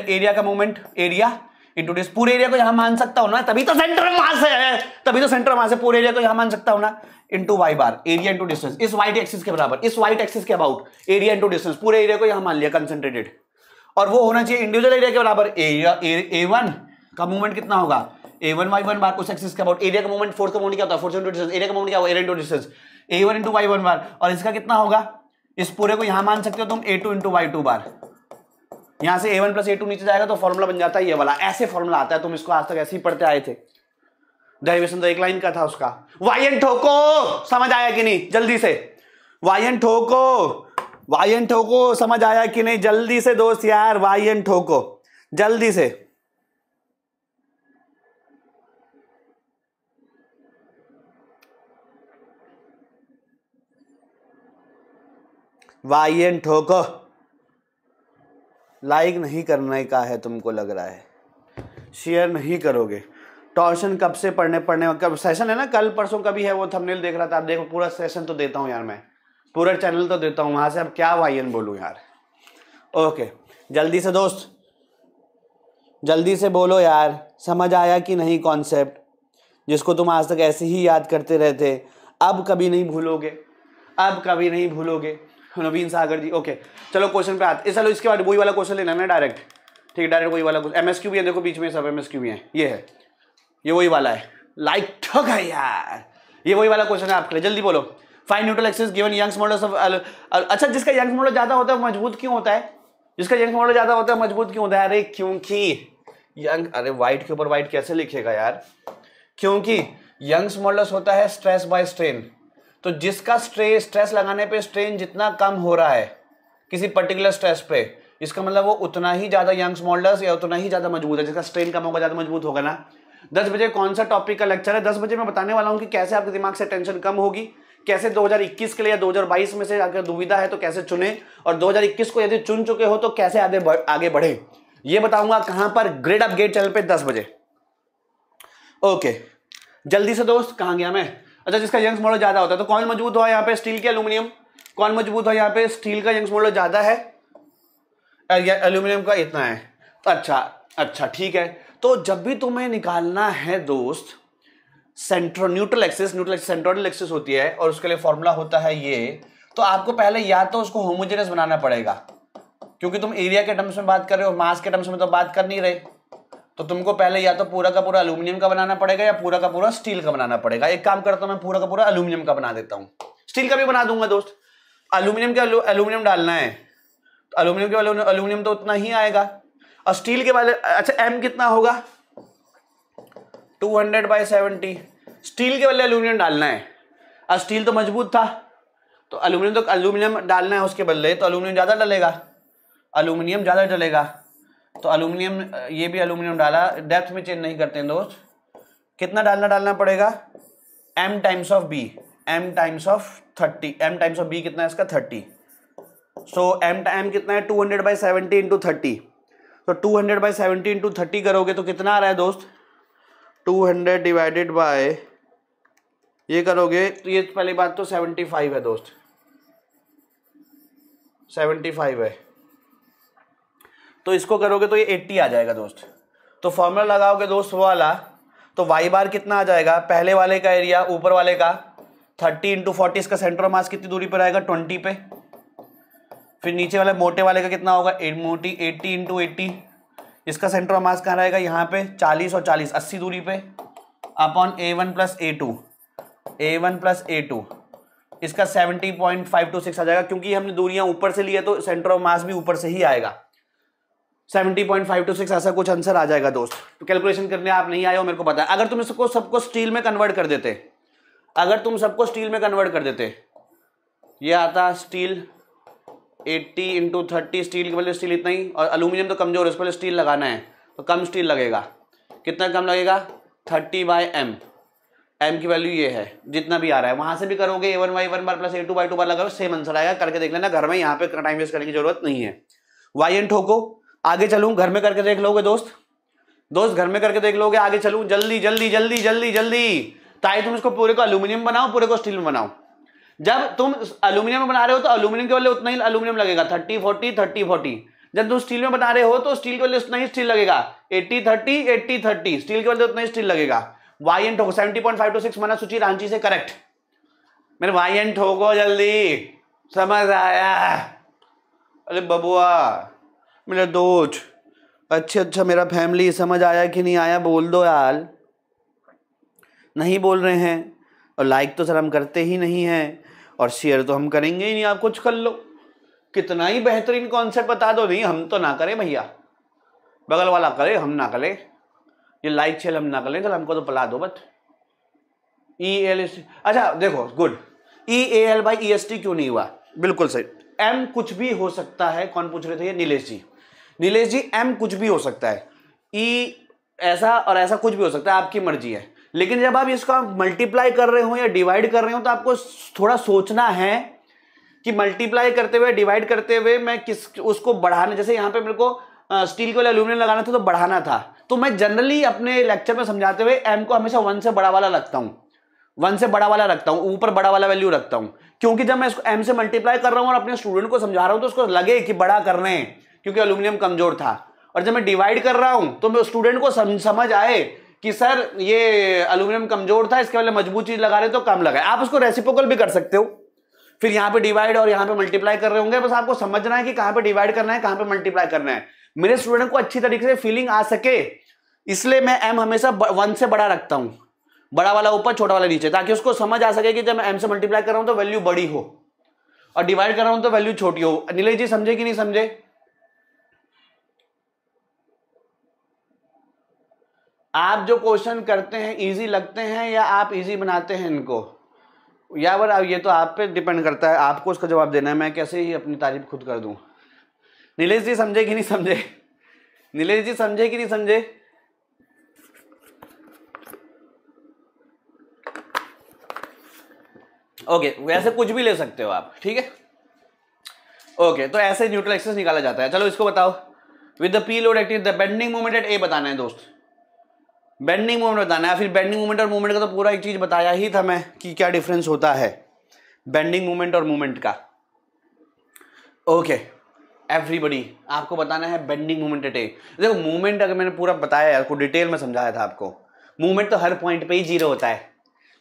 एरिया का मूवमेंट एरिया इंट्रोड्यूस पूरे एरिया को यहां मान सकता हूं ना तभी तो सेंटर मास है तभी तो सेंटर मास है पूरे एरिया को यहां मान सकता हूं ना into Y bar area into distance इस व्हाइट एक्सिस के बराबर इस व्हाइट एक्सिस के अबाउट एरिया इंटू डिस्टेंस पूरे एरिया को यहां मान लिया कंसेंट्रेटेड और वो होना चाहिए इंडिविजुअल एरिया के बराबर ए वन का मूवमेंट कितना होगा A one Y one bar को एक्सिस का एरिया का मूवमेंट फोर्स का मूवमेंट क्या होता है फोर्स इंटू एरिया का मूवमेंट क्या होगा area into distance A one into Y one bar और इसका कितना होगा इस पूरे को यहां मान सकते हो तुम A two into Y two bar यहां से A one plus A two नीचे जाएगा तो फॉर्मूला बन जाता है ये वाला ऐसे फॉर्मूला आता है तुम इसको आज तक ऐसे ही पढ़ते आए थे डेरिवेशन तो एक लाइन का था उसका वाई एन ठोको समझ आया कि नहीं जल्दी से वाई एन ठोको वाई एन ठोको समझ आया कि नहीं जल्दी से दोस्त यार वाई एन ठोको जल्दी से वाई एन ठोको लाइक नहीं करने का है तुमको लग रहा है शेयर नहीं करोगे टॉर्शन कब से पढ़ने पढ़ने कब सेशन है ना कल परसों कभी है वो थंबनेल देख रहा था आप देखो पूरा सेशन तो देता हूँ यार मैं पूरा चैनल तो देता हूँ वहाँ से अब क्या वाई एन बोलूँ यार ओके जल्दी से दोस्त जल्दी से बोलो यार समझ आया कि नहीं कॉन्सेप्ट जिसको तुम आज तक ऐसे ही याद करते रहते अब कभी नहीं भूलोगे अब कभी नहीं भूलोगे नवीन सागर जी ओके चलो क्वेश्चन पे आते चलो इसके बाद वही वाला क्वेश्चन लेना ना डायरेक्ट ठीक है डायरेक्ट वही वाला क्वेश्चन एम एस क्यू भी है देखो बीच में सब एम एस क्यू भी है ये है ये वही वाला है लाइक ठग है यार ये वही वाला क्वेश्चन है आपके लिए जल्दी बोलो five neutral axes given Young's models of अच्छा जिसका यंग्स मॉडल ज्यादा होता है मजबूत क्यों होता है जिसका यंग्स मॉडल ज्यादा होता है मजबूत क्यों होता है अरे क्योंकि यंग अरे व्हाइट के ऊपर व्हाइट कैसे लिखेगा यार क्योंकि यंग्स मॉडल्स होता है स्ट्रेस बाय स्ट्रेन तो जिसका स्ट्रेस स्ट्रेस लगाने पे स्ट्रेन जितना कम हो रहा है किसी पर्टिकुलर स्ट्रेस पे इसका मतलब वो उतना ही ज़्यादा यंग्स मॉडल्स या उतना ही ज़्यादा मजबूत है जिसका स्ट्रेन कम होगा ज़्यादा मजबूत होगा ना दस बजे कौन सा टॉपिक का लेक्चर है दस बजे मैं बताने वाला हूँ कि कैसे आपके दिमाग से टेंशन कम होगी कैसे 2021 के लिए या 2022 में से अगर दुविधा है तो कैसे चुने और 2021 को यदि चुन चुके हो तो कैसे आगे आगे बढ़े ये बताऊंगा कहां पर ग्रेड अप गेट चैनल पे 10 बजे ओके जल्दी से दोस्त कहां गया मैं अच्छा जिसका यंग्स मॉडल ज़्यादा होता है तो कौन मजबूत हुआ यहाँ पे स्टील के अलूमिनियम कौन मजबूत हुआ यहाँ पे स्टील का यंग्स मॉडल ज़्यादा है अल्यूमिनियम का इतना है अच्छा अच्छा ठीक है तो जब भी तुम्हें निकालना है दोस्त सेंट्रो neutral axis neutral centroidal axis होती है और उसके लिए फॉर्मूला होता है ये तो आपको पहले या तो उसको होमोजेनस बनाना पड़ेगा क्योंकि तुम एरिया के टर्म्स में बात कर रहे हो मास के टर्म्स में तो बात कर नहीं रहे तो तुमको पहले या तो पूरा का पूरा अल्यूमिनियम का बनाना पड़ेगा या पूरा का पूरा स्टील का बनाना पड़ेगा एक काम करता हूं मैं पूरा का पूरा अल्यूमिनियम का बना देता हूं स्टील का भी बना दूंगा दोस्त अल्यूमिनियम के अल्यूमिनियम डालना है अल्यूमिनियम के अल्यूमिनियम तो उतना ही आएगा और स्टील के वाले अच्छा एम कितना होगा two hundred by seventy steel के बदले एल्यूमिनियम डालना है अब स्टील तो मजबूत था तो अल्यूमिनियम तो अल्यूमिनियम डालना है उसके बदले तो अल्यूमिनियम ज़्यादा डलेगा अल्यूमिनियम ज़्यादा डलेगा तो अल्यूमिनियम ये भी अल्यूमिनियम डाला डेप्थ में चेंज नहीं करते हैं दोस्त कितना डालना डालना पड़ेगा M times of B M times of thirty M times of B कितना है इसका थर्टी सो एम एम कितना है two hundred by seventy into thirty तो two hundred by seventy into thirty करोगे तो कितना आ रहा है दोस्त टू हंड्रेड डिवाइडेड बाय ये करोगे तो ये पहली बात तो सेवेंटी फाइव है दोस्त सेवेंटी फाइव है तो इसको करोगे तो ये एट्टी आ जाएगा दोस्त तो फॉर्मूला लगाओगे दोस्त वाला तो वाई बार कितना आ जाएगा पहले वाले का एरिया ऊपर वाले का थर्टी इंटू फोर्टी इसका सेंटर मास कितनी दूरी पर आएगा ट्वेंटी पे फिर नीचे वाले मोटे वाले का कितना होगा एट मोटी एट्टी इंटू एट्टी इसका सेंटर मास कहाँ रहेगा यहाँ पे चालीस और चालीस अस्सी दूरी पे upon A one plus A two A one plus A two इसका seventy point five two six आ जाएगा क्योंकि हमने दूरियां ऊपर से लिया तो सेंटर ऑफ मास भी ऊपर से ही आएगा seventy point five two six ऐसा कुछ आंसर आ जाएगा दोस्त तो कैलकुलेशन करने आप नहीं आए हो मेरे को पता है अगर तुम इसको सबको स्टील में कन्वर्ट कर देते अगर तुम सबको स्टील में कन्वर्ट कर देते ये आता स्टील 80 इंटू थर्टी स्टील के बदले स्टील इतना ही और अलूमिनियम तो कमजोर है उसके बदले स्टील लगाना है तो कम स्टील लगेगा कितना कम लगेगा 30 बाय एम एम की वैल्यू ये है जितना भी आ रहा है वहां से भी करोगे A one Y one bar plus A two Y two bar लगाओ सेम आंसर आएगा करके देख लेना घर में यहाँ पे टाइम वेस्ट करने की जरूरत नहीं है वाई एन ठोको आगे चलू घर में करके देख लोगे दोस्त दोस्त घर में करके देख लोगे आगे चलू जल्दी जल्दी जल्दी जल्दी जल्दी ताकि तुम इसको पूरे को अल्यूमिनियम बनाओ पूरे को स्टील में बनाओ जब तुम अल्यूमिनियम तो में बना रहे हो तो अल्यूमिनियम के वाले उतना ही अल्यूमिनियम लगेगा थर्टी फोर्टी थर्टी फोर्टी जब तुम स्टील में बना रहे हो तो स्टील के वाले उतना ही स्टील लगेगा eighty thirty eighty thirty steel के वाले उतना ही स्टील लगेगा वाई एन ठोको seventy point five two six मना सूची रांची से करेक्ट मेरे वाई एन ठोको जल्दी समझ आया अरे बबुआ मेरे दोस्त अच्छा अच्छा मेरा फैमिली समझ आया कि नहीं आया बोल दो यार नहीं बोल रहे हैं और लाइक तो सर हम करते ही नहीं हैं और शेयर तो हम करेंगे ही नहीं आप कुछ कर लो कितना ही बेहतरीन कॉन्सेप्ट बता दो नहीं हम तो ना करें भैया बगल वाला करे हम ना करें ये लाइक छेल हम ना कर लें कल हमको तो पला दो बट ई एल एस अच्छा देखो good E A L by E S T क्यों नहीं हुआ बिल्कुल सही एम कुछ भी हो सकता है कौन पूछ रहे थे ये नीलेष जी नीलेष जी एम कुछ भी हो सकता है ई e ऐसा और ऐसा कुछ भी हो सकता है आपकी मर्जी है लेकिन जब आप इसका मल्टीप्लाई कर रहे हो या डिवाइड कर रहे हो तो आपको थोड़ा सोचना है कि मल्टीप्लाई करते हुए डिवाइड करते हुए मैं किस उसको बढ़ाने जैसे यहाँ पे मेरे को स्टील के वाले एल्यूमिनियम लगाना था तो बढ़ाना था तो मैं जनरली अपने लेक्चर में समझाते हुए एम को हमेशा वन से बड़ा वाला रखता हूँ वन से बड़ा वाला रखता हूँ ऊपर बड़ा वाला वैल्यू रखता हूँ क्योंकि जब मैं इसको एम से मल्टीप्लाई कर रहा हूँ और अपने स्टूडेंट को समझा रहा हूँ तो उसको लगे कि बड़ा कर रहे हैं क्योंकि एल्यूमिनियम कमजोर था और जब मैं डिवाइड कर रहा हूँ तो मैं स्टूडेंट को समझ आए कि सर ये एल्यूमिनियम कमजोर था इसके वाले मजबूत चीज लगा रहे तो कम लगाए आप उसको रेसिपोकल भी कर सकते हो फिर यहाँ पे डिवाइड और यहाँ पे मल्टीप्लाई कर रहे होंगे बस आपको समझना है कि कहाँ पे डिवाइड करना है कहाँ पे मल्टीप्लाई करना है मेरे स्टूडेंट को अच्छी तरीके से फीलिंग आ सके इसलिए मैं एम हमेशा वन से बड़ा रखता हूँ बड़ा वाला ऊपर छोटा वाला नीचे ताकि उसको समझ आ सके कि जब मैं एम से मल्टीप्लाई कर रहा हूँ तो वैल्यू बड़ी हो और डिवाइड कर रहा हूँ तो वैल्यू छोटी हो नीलेश जी समझे कि नहीं समझे आप जो क्वेश्चन करते हैं इजी लगते हैं या आप इजी बनाते हैं इनको या बार ये तो आप पे डिपेंड करता है आपको उसका जवाब देना है मैं कैसे ही अपनी तारीफ खुद कर दूं नीलेश जी समझे कि नहीं समझे नीलेश जी समझे कि नहीं समझे ओके वैसे कुछ भी ले सकते हो आप ठीक है ओके तो ऐसे न्यूट्रल एक्सेस निकाला जाता है चलो इसको बताओ with the P load active the bending moment at A बताना है दोस्त बेंडिंग मोमेंट बताना है फिर बेंडिंग मोमेंट और मूवमेंट का तो पूरा एक चीज बताया ही था मैं कि क्या डिफरेंस होता है बेंडिंग मोमेंट और मूवमेंट का ओके okay. एवरीबडी आपको बताना है बेंडिंग मूवमेंट अटैक देखो मूवमेंट अगर मैंने पूरा बताया आपको डिटेल में समझाया था आपको मूवमेंट तो हर पॉइंट पे ही जीरो होता है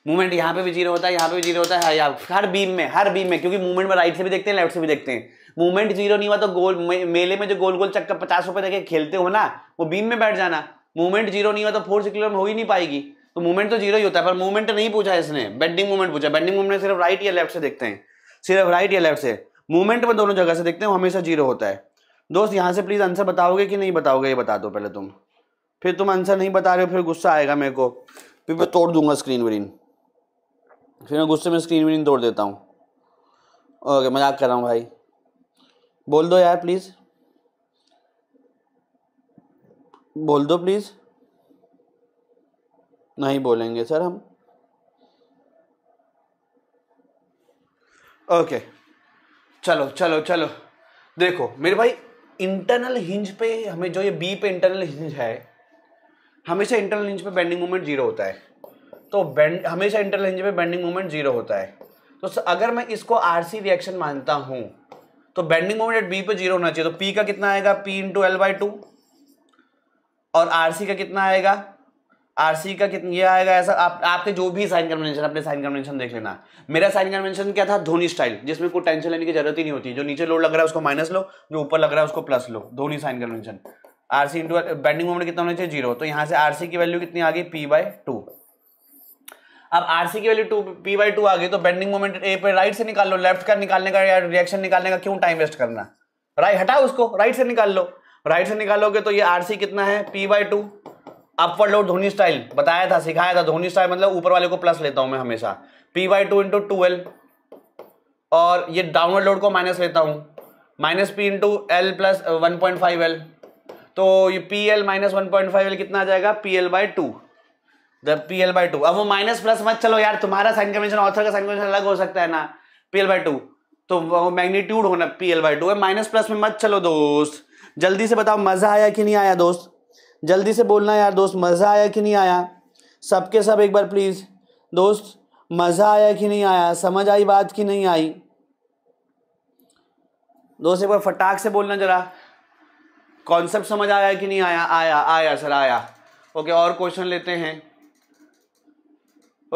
मूवमेंट यहाँ पे भी जीरो होता है यहाँ पे भी जीरो होता है हर बीम में हर बीम में क्योंकि मूवमेंट में राइट से भी देखते हैं लेफ्ट से भी देखते हैं मूवमेंट जीरो नहीं हुआ तो गोल मेले में जो गोल गोल चक्कर पचास रुपए देखे खेलते हो ना वो बीम में बैठ जाना मूवमेंट जीरो नहीं हुआ तो फोर्स किलोमीटर हो ही नहीं पाएगी तो मूवमेंट तो जीरो ही होता है पर मूवमेंट नहीं पूछा इसने बेंडिंग मूवमेंट पूछा बेंडिंग मूवमेंट सिर्फ राइट या लेफ्ट से देखते हैं सिर्फ राइट या लेफ्ट से मूवमेंट में दोनों जगह से देखते हैं हमेशा जीरो होता है दोस्त यहाँ से प्लीज़ आंसर बताओगे कि नहीं बताओगे ये बता दो पहले तुम फिर तुम आंसर नहीं बता रहे हो फिर गुस्सा आएगा मेरे को फिर मैं तोड़ दूंगा स्क्रीन व्रीन फिर मैं गुस्से में स्क्रीन व्रीन तोड़ देता हूँ ओके मजाक कर रहा हूँ भाई बोल दो यार प्लीज़ बोल दो प्लीज़ नहीं बोलेंगे सर हम ओके okay. चलो चलो चलो देखो मेरे भाई इंटरनल हिंज पे हमें जो ये बी पे इंटरनल हिंज है हमेशा इंटरनल हिंज पे बेंडिंग मोमेंट जीरो होता है तो बेंड हमेशा इंटरनल हिंज पे बेंडिंग मोमेंट जीरो होता है तो अगर मैं इसको आर सी रिएक्शन मानता हूँ तो बेंडिंग मोमेंट एट बी पे जीरो होना चाहिए तो पी का कितना आएगा P into L by two और आर सी का कितना आएगा आरसी का कितना ये आएगा ऐसा आप आपके जो भी साइन कन्वेंशन अपने साइन कन्वेंशन देख लेना मेरा साइन कन्वेंशन क्या था धोनी स्टाइल जिसमें कोई टेंशन लेने की जरूरत ही नहीं होती जो नीचे लोड लग रहा है उसको माइनस लो जो ऊपर लग रहा है उसको प्लस लो Dhoni sign convention RC into bending moment कितना होना चाहिए जीरो तो यहाँ से आरसी की वैल्यू कितनी आ गई पी बाय टू अब आरसी की value two P by two आ गई तो बैंडिंग मोमेंट ए पे राइट से निकाल लो लेफ्ट का निकालने का या रिएक्शन निकालने का क्यों टाइम वेस्ट करना राइट हटाओ उसको राइट से निकाल लो राइट से निकालोगे तो ये आरसी कितना है P by two upward load Dhoni style बताया था सिखाया था धोनी स्टाइल मतलब ऊपर वाले को प्लस लेता हूं मैं हमेशा P by two into L और ये डाउनवर्ड लोड को माइनस लेता हूं minus P into L plus one point five L तो ये P L minus one point five L कितना आ जाएगा P L by two P L by two अब वो माइनस प्लस मत चलो यार तुम्हारा साइन कन्वेंशन ऑथर का साइन कन्वेंशन अलग हो सकता है ना पी एल बाई टू तो वो मैग्नीट्यूड होना P L by two minus plus में मत चलो दोस्त जल्दी से बताओ मजा आया कि नहीं आया दोस्त जल्दी से बोलना यार दोस्त मज़ा आया कि नहीं आया सबके सब एक बार प्लीज़ दोस्त मज़ा आया कि नहीं आया समझ आई बात कि नहीं आई दोस्त एक बार फटाक से बोलना ज़रा कॉन्सेप्ट समझ आया कि नहीं आया आया आया सर आया ओके और क्वेश्चन लेते हैं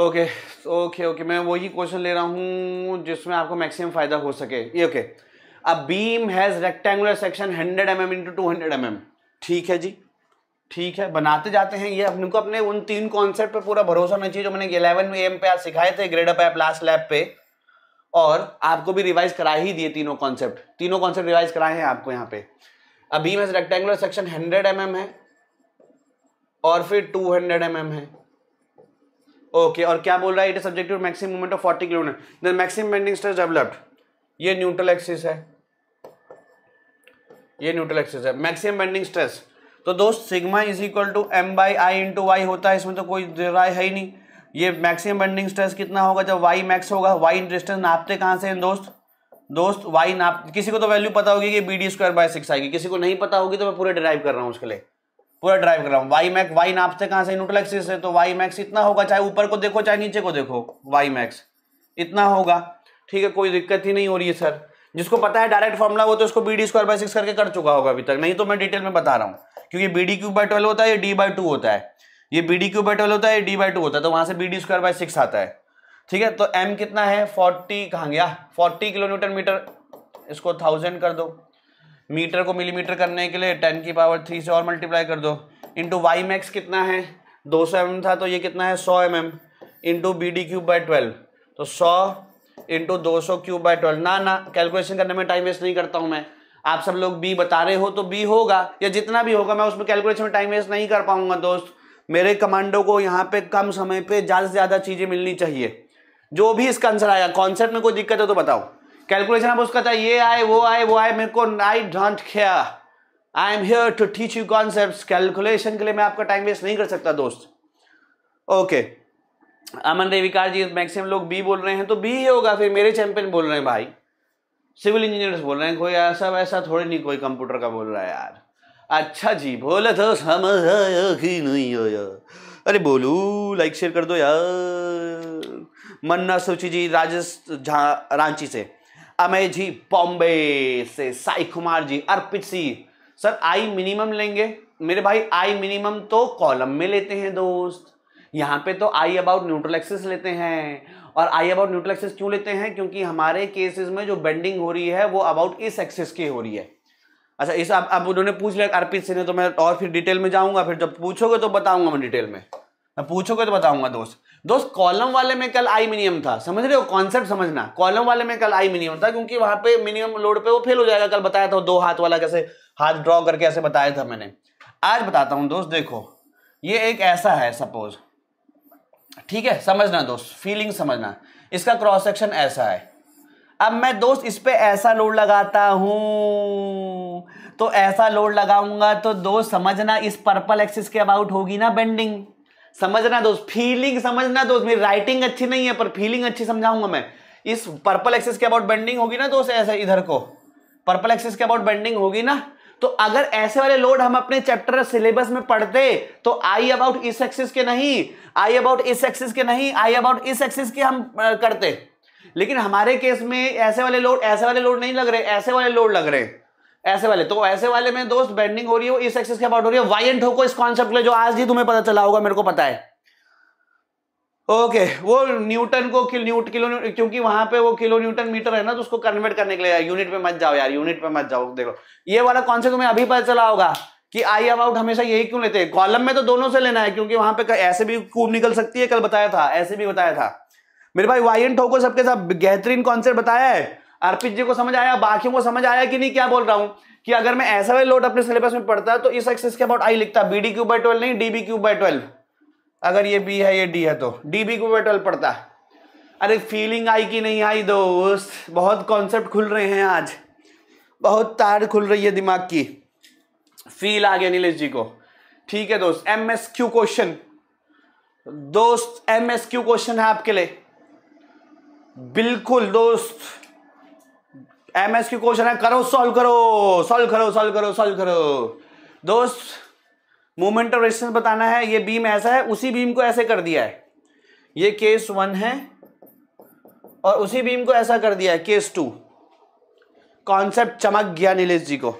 ओके ओके ओके मैं वही क्वेश्चन ले रहा हूँ जिसमें आपको मैक्सिमम फ़ायदा हो सके ये okay a beam has rectangular section 100 M M into two ठीक है जी ठीक है बनाते जाते हैं ये अपने को अपने उन तीन कॉन्सेप्ट पे पूरा भरोसा होना चाहिए जो मैंने इलेवन एम पे आज सिखाए थे grade up app last lab पे और आपको भी रिवाइज करा ही दिए तीनों कॉन्सेप्ट तीनों कॉन्सेप्ट रिवाइज कराए हैं आपको यहाँ पे अभी में रेक्टेंगुलर सेक्शन हंड्रेड एम है और फिर टू हंड्रेड एम है ओके और क्या बोल रहा है it subject to maximum movement of forty kilometre then maximum bending stress developed ये न्यूट्रल एक्सिस है ये न्यूट्रल एक्सिस है मैक्सिमम बेंडिंग स्ट्रेस तो दोस्त sigma is equal to M by I into Y होता है इसमें तो कोई राय है ही नहीं ये मैक्सिमम बेंडिंग स्ट्रेस कितना होगा जब वाई मैक्स होगा वाई इंटरेस्टेंस नापते कहाँ से हैं दोस्त दोस्त वाई नाप किसी को तो वैल्यू पता होगी कि B D square by six आएगी किसी को नहीं पता होगी तो मैं पूरे ड्राइव कर रहा हूँ उसके लिए पूरा ड्राइव कर रहा हूँ वाई मैक्स वाई नापते कहाँ से न्यूट्रल एक्सिस से तो वाई मैक्स इतना होगा चाहे ऊपर को देखो चाहे नीचे को देखो वाई मैक्स इतना होगा ठीक है कोई दिक्कत ही नहीं हो रही है सर जिसको पता है डायरेक्ट फॉर्मुला वो तो उसको B D square by six करके कर चुका होगा अभी तक नहीं तो मैं डिटेल में बता रहा हूँ क्योंकि B D cube by twelve होता है ये डी बाई टू होता है ये B D cube by twelve होता है ये डी बाई टू होता है तो वहां से B D square by six आता है ठीक है तो एम कितना है फोर्टी कहाँ गया फोर्टी किलोमीटर मीटर इसको थाउजेंड कर दो मीटर को मिलीमीटर करने के लिए टेन की पावर थ्री से और मल्टीप्लाई कर दो इंटू वाई मैक्स कितना है दो सौ एम था तो ये कितना है सौ M M into B D cube by twelve तो सौ इंटू दो सौ क्यूब बाई ट्वेल्व ना ना कैलकुलेशन करने में टाइम वेस्ट नहीं करता हूं मैं आप सब लोग बी बता रहे हो तो बी होगा या जितना भी होगा मैं उसमें कैलकुलेशन में टाइम वेस्ट नहीं कर पाऊंगा दोस्त मेरे कमांडो को यहाँ पे कम समय पे ज़्यादा से ज़्यादा चीज़ें मिलनी चाहिए जो भी इसका आंसर आएगा कॉन्सेप्ट में कोई दिक्कत हो तो बताओ कैलकुलेशन आप उसका था ये आए वो आए वो आए मेरे को I don't care I am here to teach you concept calculation के लिए मैं आपका टाइम वेस्ट नहीं कर सकता दोस्त okay okay. Aman Revikar ji maximum लोग बी बोल रहे हैं तो बी ही होगा फिर मेरे चैंपियन बोल रहे हैं भाई सिविल इंजीनियर्स बोल रहे हैं कोई ऐसा वैसा थोड़ी नहीं कोई कंप्यूटर का बोल रहा है यार अच्छा जी बोले तो समझ ही नहीं हो अरे बोलू लाइक शेयर कर दो यार मन्ना सोची जी राजेश रांची से अमय जी बॉम्बे से Sai Kumar ji Arpit Singh sir I minimum लेंगे मेरे भाई आई मिनिमम तो कॉलम में लेते हैं दोस्त यहाँ पे तो आई अबाउट न्यूट्रल एक्सिस लेते हैं और आई अबाउट न्यूट्रल एक्सिस क्यों लेते हैं क्योंकि हमारे केसेस में जो बेंडिंग हो रही है वो अबाउट इस एक्सिस की हो रही है अच्छा इस अब अब उन्होंने पूछ लिया अर्पित से ने तो मैं और फिर डिटेल में जाऊंगा फिर जब पूछोगे तो बताऊंगा मैं डिटेल में मैं पूछोगे तो बताऊंगा दोस्त दोस्त कॉलम वाले में कल आई मिनिमम था समझ रहे हो कॉन्सेप्ट समझना कॉलम वाले में कल आई मिनिमम था क्योंकि वहां पे मिनिमम लोड पे वो फेल हो जाएगा कल बताया था दो हाथ वाला कैसे हाथ ड्रॉ करके ऐसे बताया था मैंने आज बताता हूं दोस्त देखो ये एक ऐसा है सपोज ठीक है समझना दोस्त फीलिंग समझना इसका क्रॉस सेक्शन ऐसा है अब मैं दोस्त इस पे ऐसा लोड लगाता हूं तो ऐसा लोड लगाऊंगा तो दोस्त समझना इस पर्पल एक्सिस के अबाउट होगी ना बेंडिंग समझना दोस्त फीलिंग समझना दोस्त मेरी राइटिंग अच्छी नहीं है पर फीलिंग अच्छी समझाऊंगा मैं इस पर्पल एक्सिस के अबाउट बेंडिंग होगी ना दोस्त ऐसे इधर को पर्पल एक्सिस के अबाउट बेंडिंग होगी ना तो अगर ऐसे वाले लोड हम अपने चैप्टर सिलेबस में पढ़ते तो आई अबाउट इस एक्सिस के नहीं आई अबाउट इस एक्सिस के नहीं आई अबाउट इस एक्सिस के हम करते लेकिन हमारे केस में ऐसे वाले लोड ऐसे वाले लोड नहीं लग रहे ऐसे वाले लोड लग रहे ऐसे वाले तो ऐसे वाले में दोस्त बेंडिंग हो रही हो इस एक्सिस के अबाउट हो रही है वाई एंड ठोको इस कॉन्सेप्ट जो आज ही तुम्हें पता चला होगा मेरे को पता है ओके okay, वो न्यूटन को किल, न्यूट किलो न्यूट, क्योंकि वहां पे वो किलो न्यूटन मीटर है ना तो उसको कन्वर्ट करने के लिए यूनिट पे मत जाओ यार यूनिट पे मत जाओ देखो ये वाला कॉन्सेप्ट तुम्हें अभी पता चला होगा कि आई अबाउट हमेशा यही क्यों लेते हैं कॉलम में तो दोनों से लेना है क्योंकि वहां पे ऐसे भी कूब निकल सकती है कल बताया था ऐसे भी बताया था मेरे भाई वाई एन ठोको सबके साथ बेहतरीन कॉन्सेप्ट बताया है अर्पित जी को समझ आया बाकी को समझ आया कि नहीं क्या बोल रहा हूं कि अगर मैं ऐसा वाला लोड अपने सिलेबस में पढ़ता है तो इस एक्सेस के अबाउट आई लिखता बीडी क्यूब बाई ट्वेल्व नहीं डीबी क्यूब बाई ट्वेल्व अगर ये बी है ये डी है तो डी बी को मेटल पड़ता है अरे फीलिंग आई कि नहीं आई दोस्त बहुत कॉन्सेप्ट खुल रहे हैं आज बहुत तार खुल रही है दिमाग की फील आ गया नीलेश जी को ठीक है दोस्त एम एस क्यू क्वेश्चन दोस्त एम एस क्यू क्वेश्चन है आपके लिए बिल्कुल दोस्त एम एस क्यू क्वेश्चन है करो सॉल्व करो सॉल्व करो सॉल्व करो सॉल्व करो दोस्त मोमेंट ऑफ रेजिस्टेंस बताना है ये बीम ऐसा है उसी बीम को ऐसे कर दिया है ये केस वन है और उसी बीम को ऐसा कर दिया है केस टू कॉन्सेप्ट चमक गया नीलेश जी को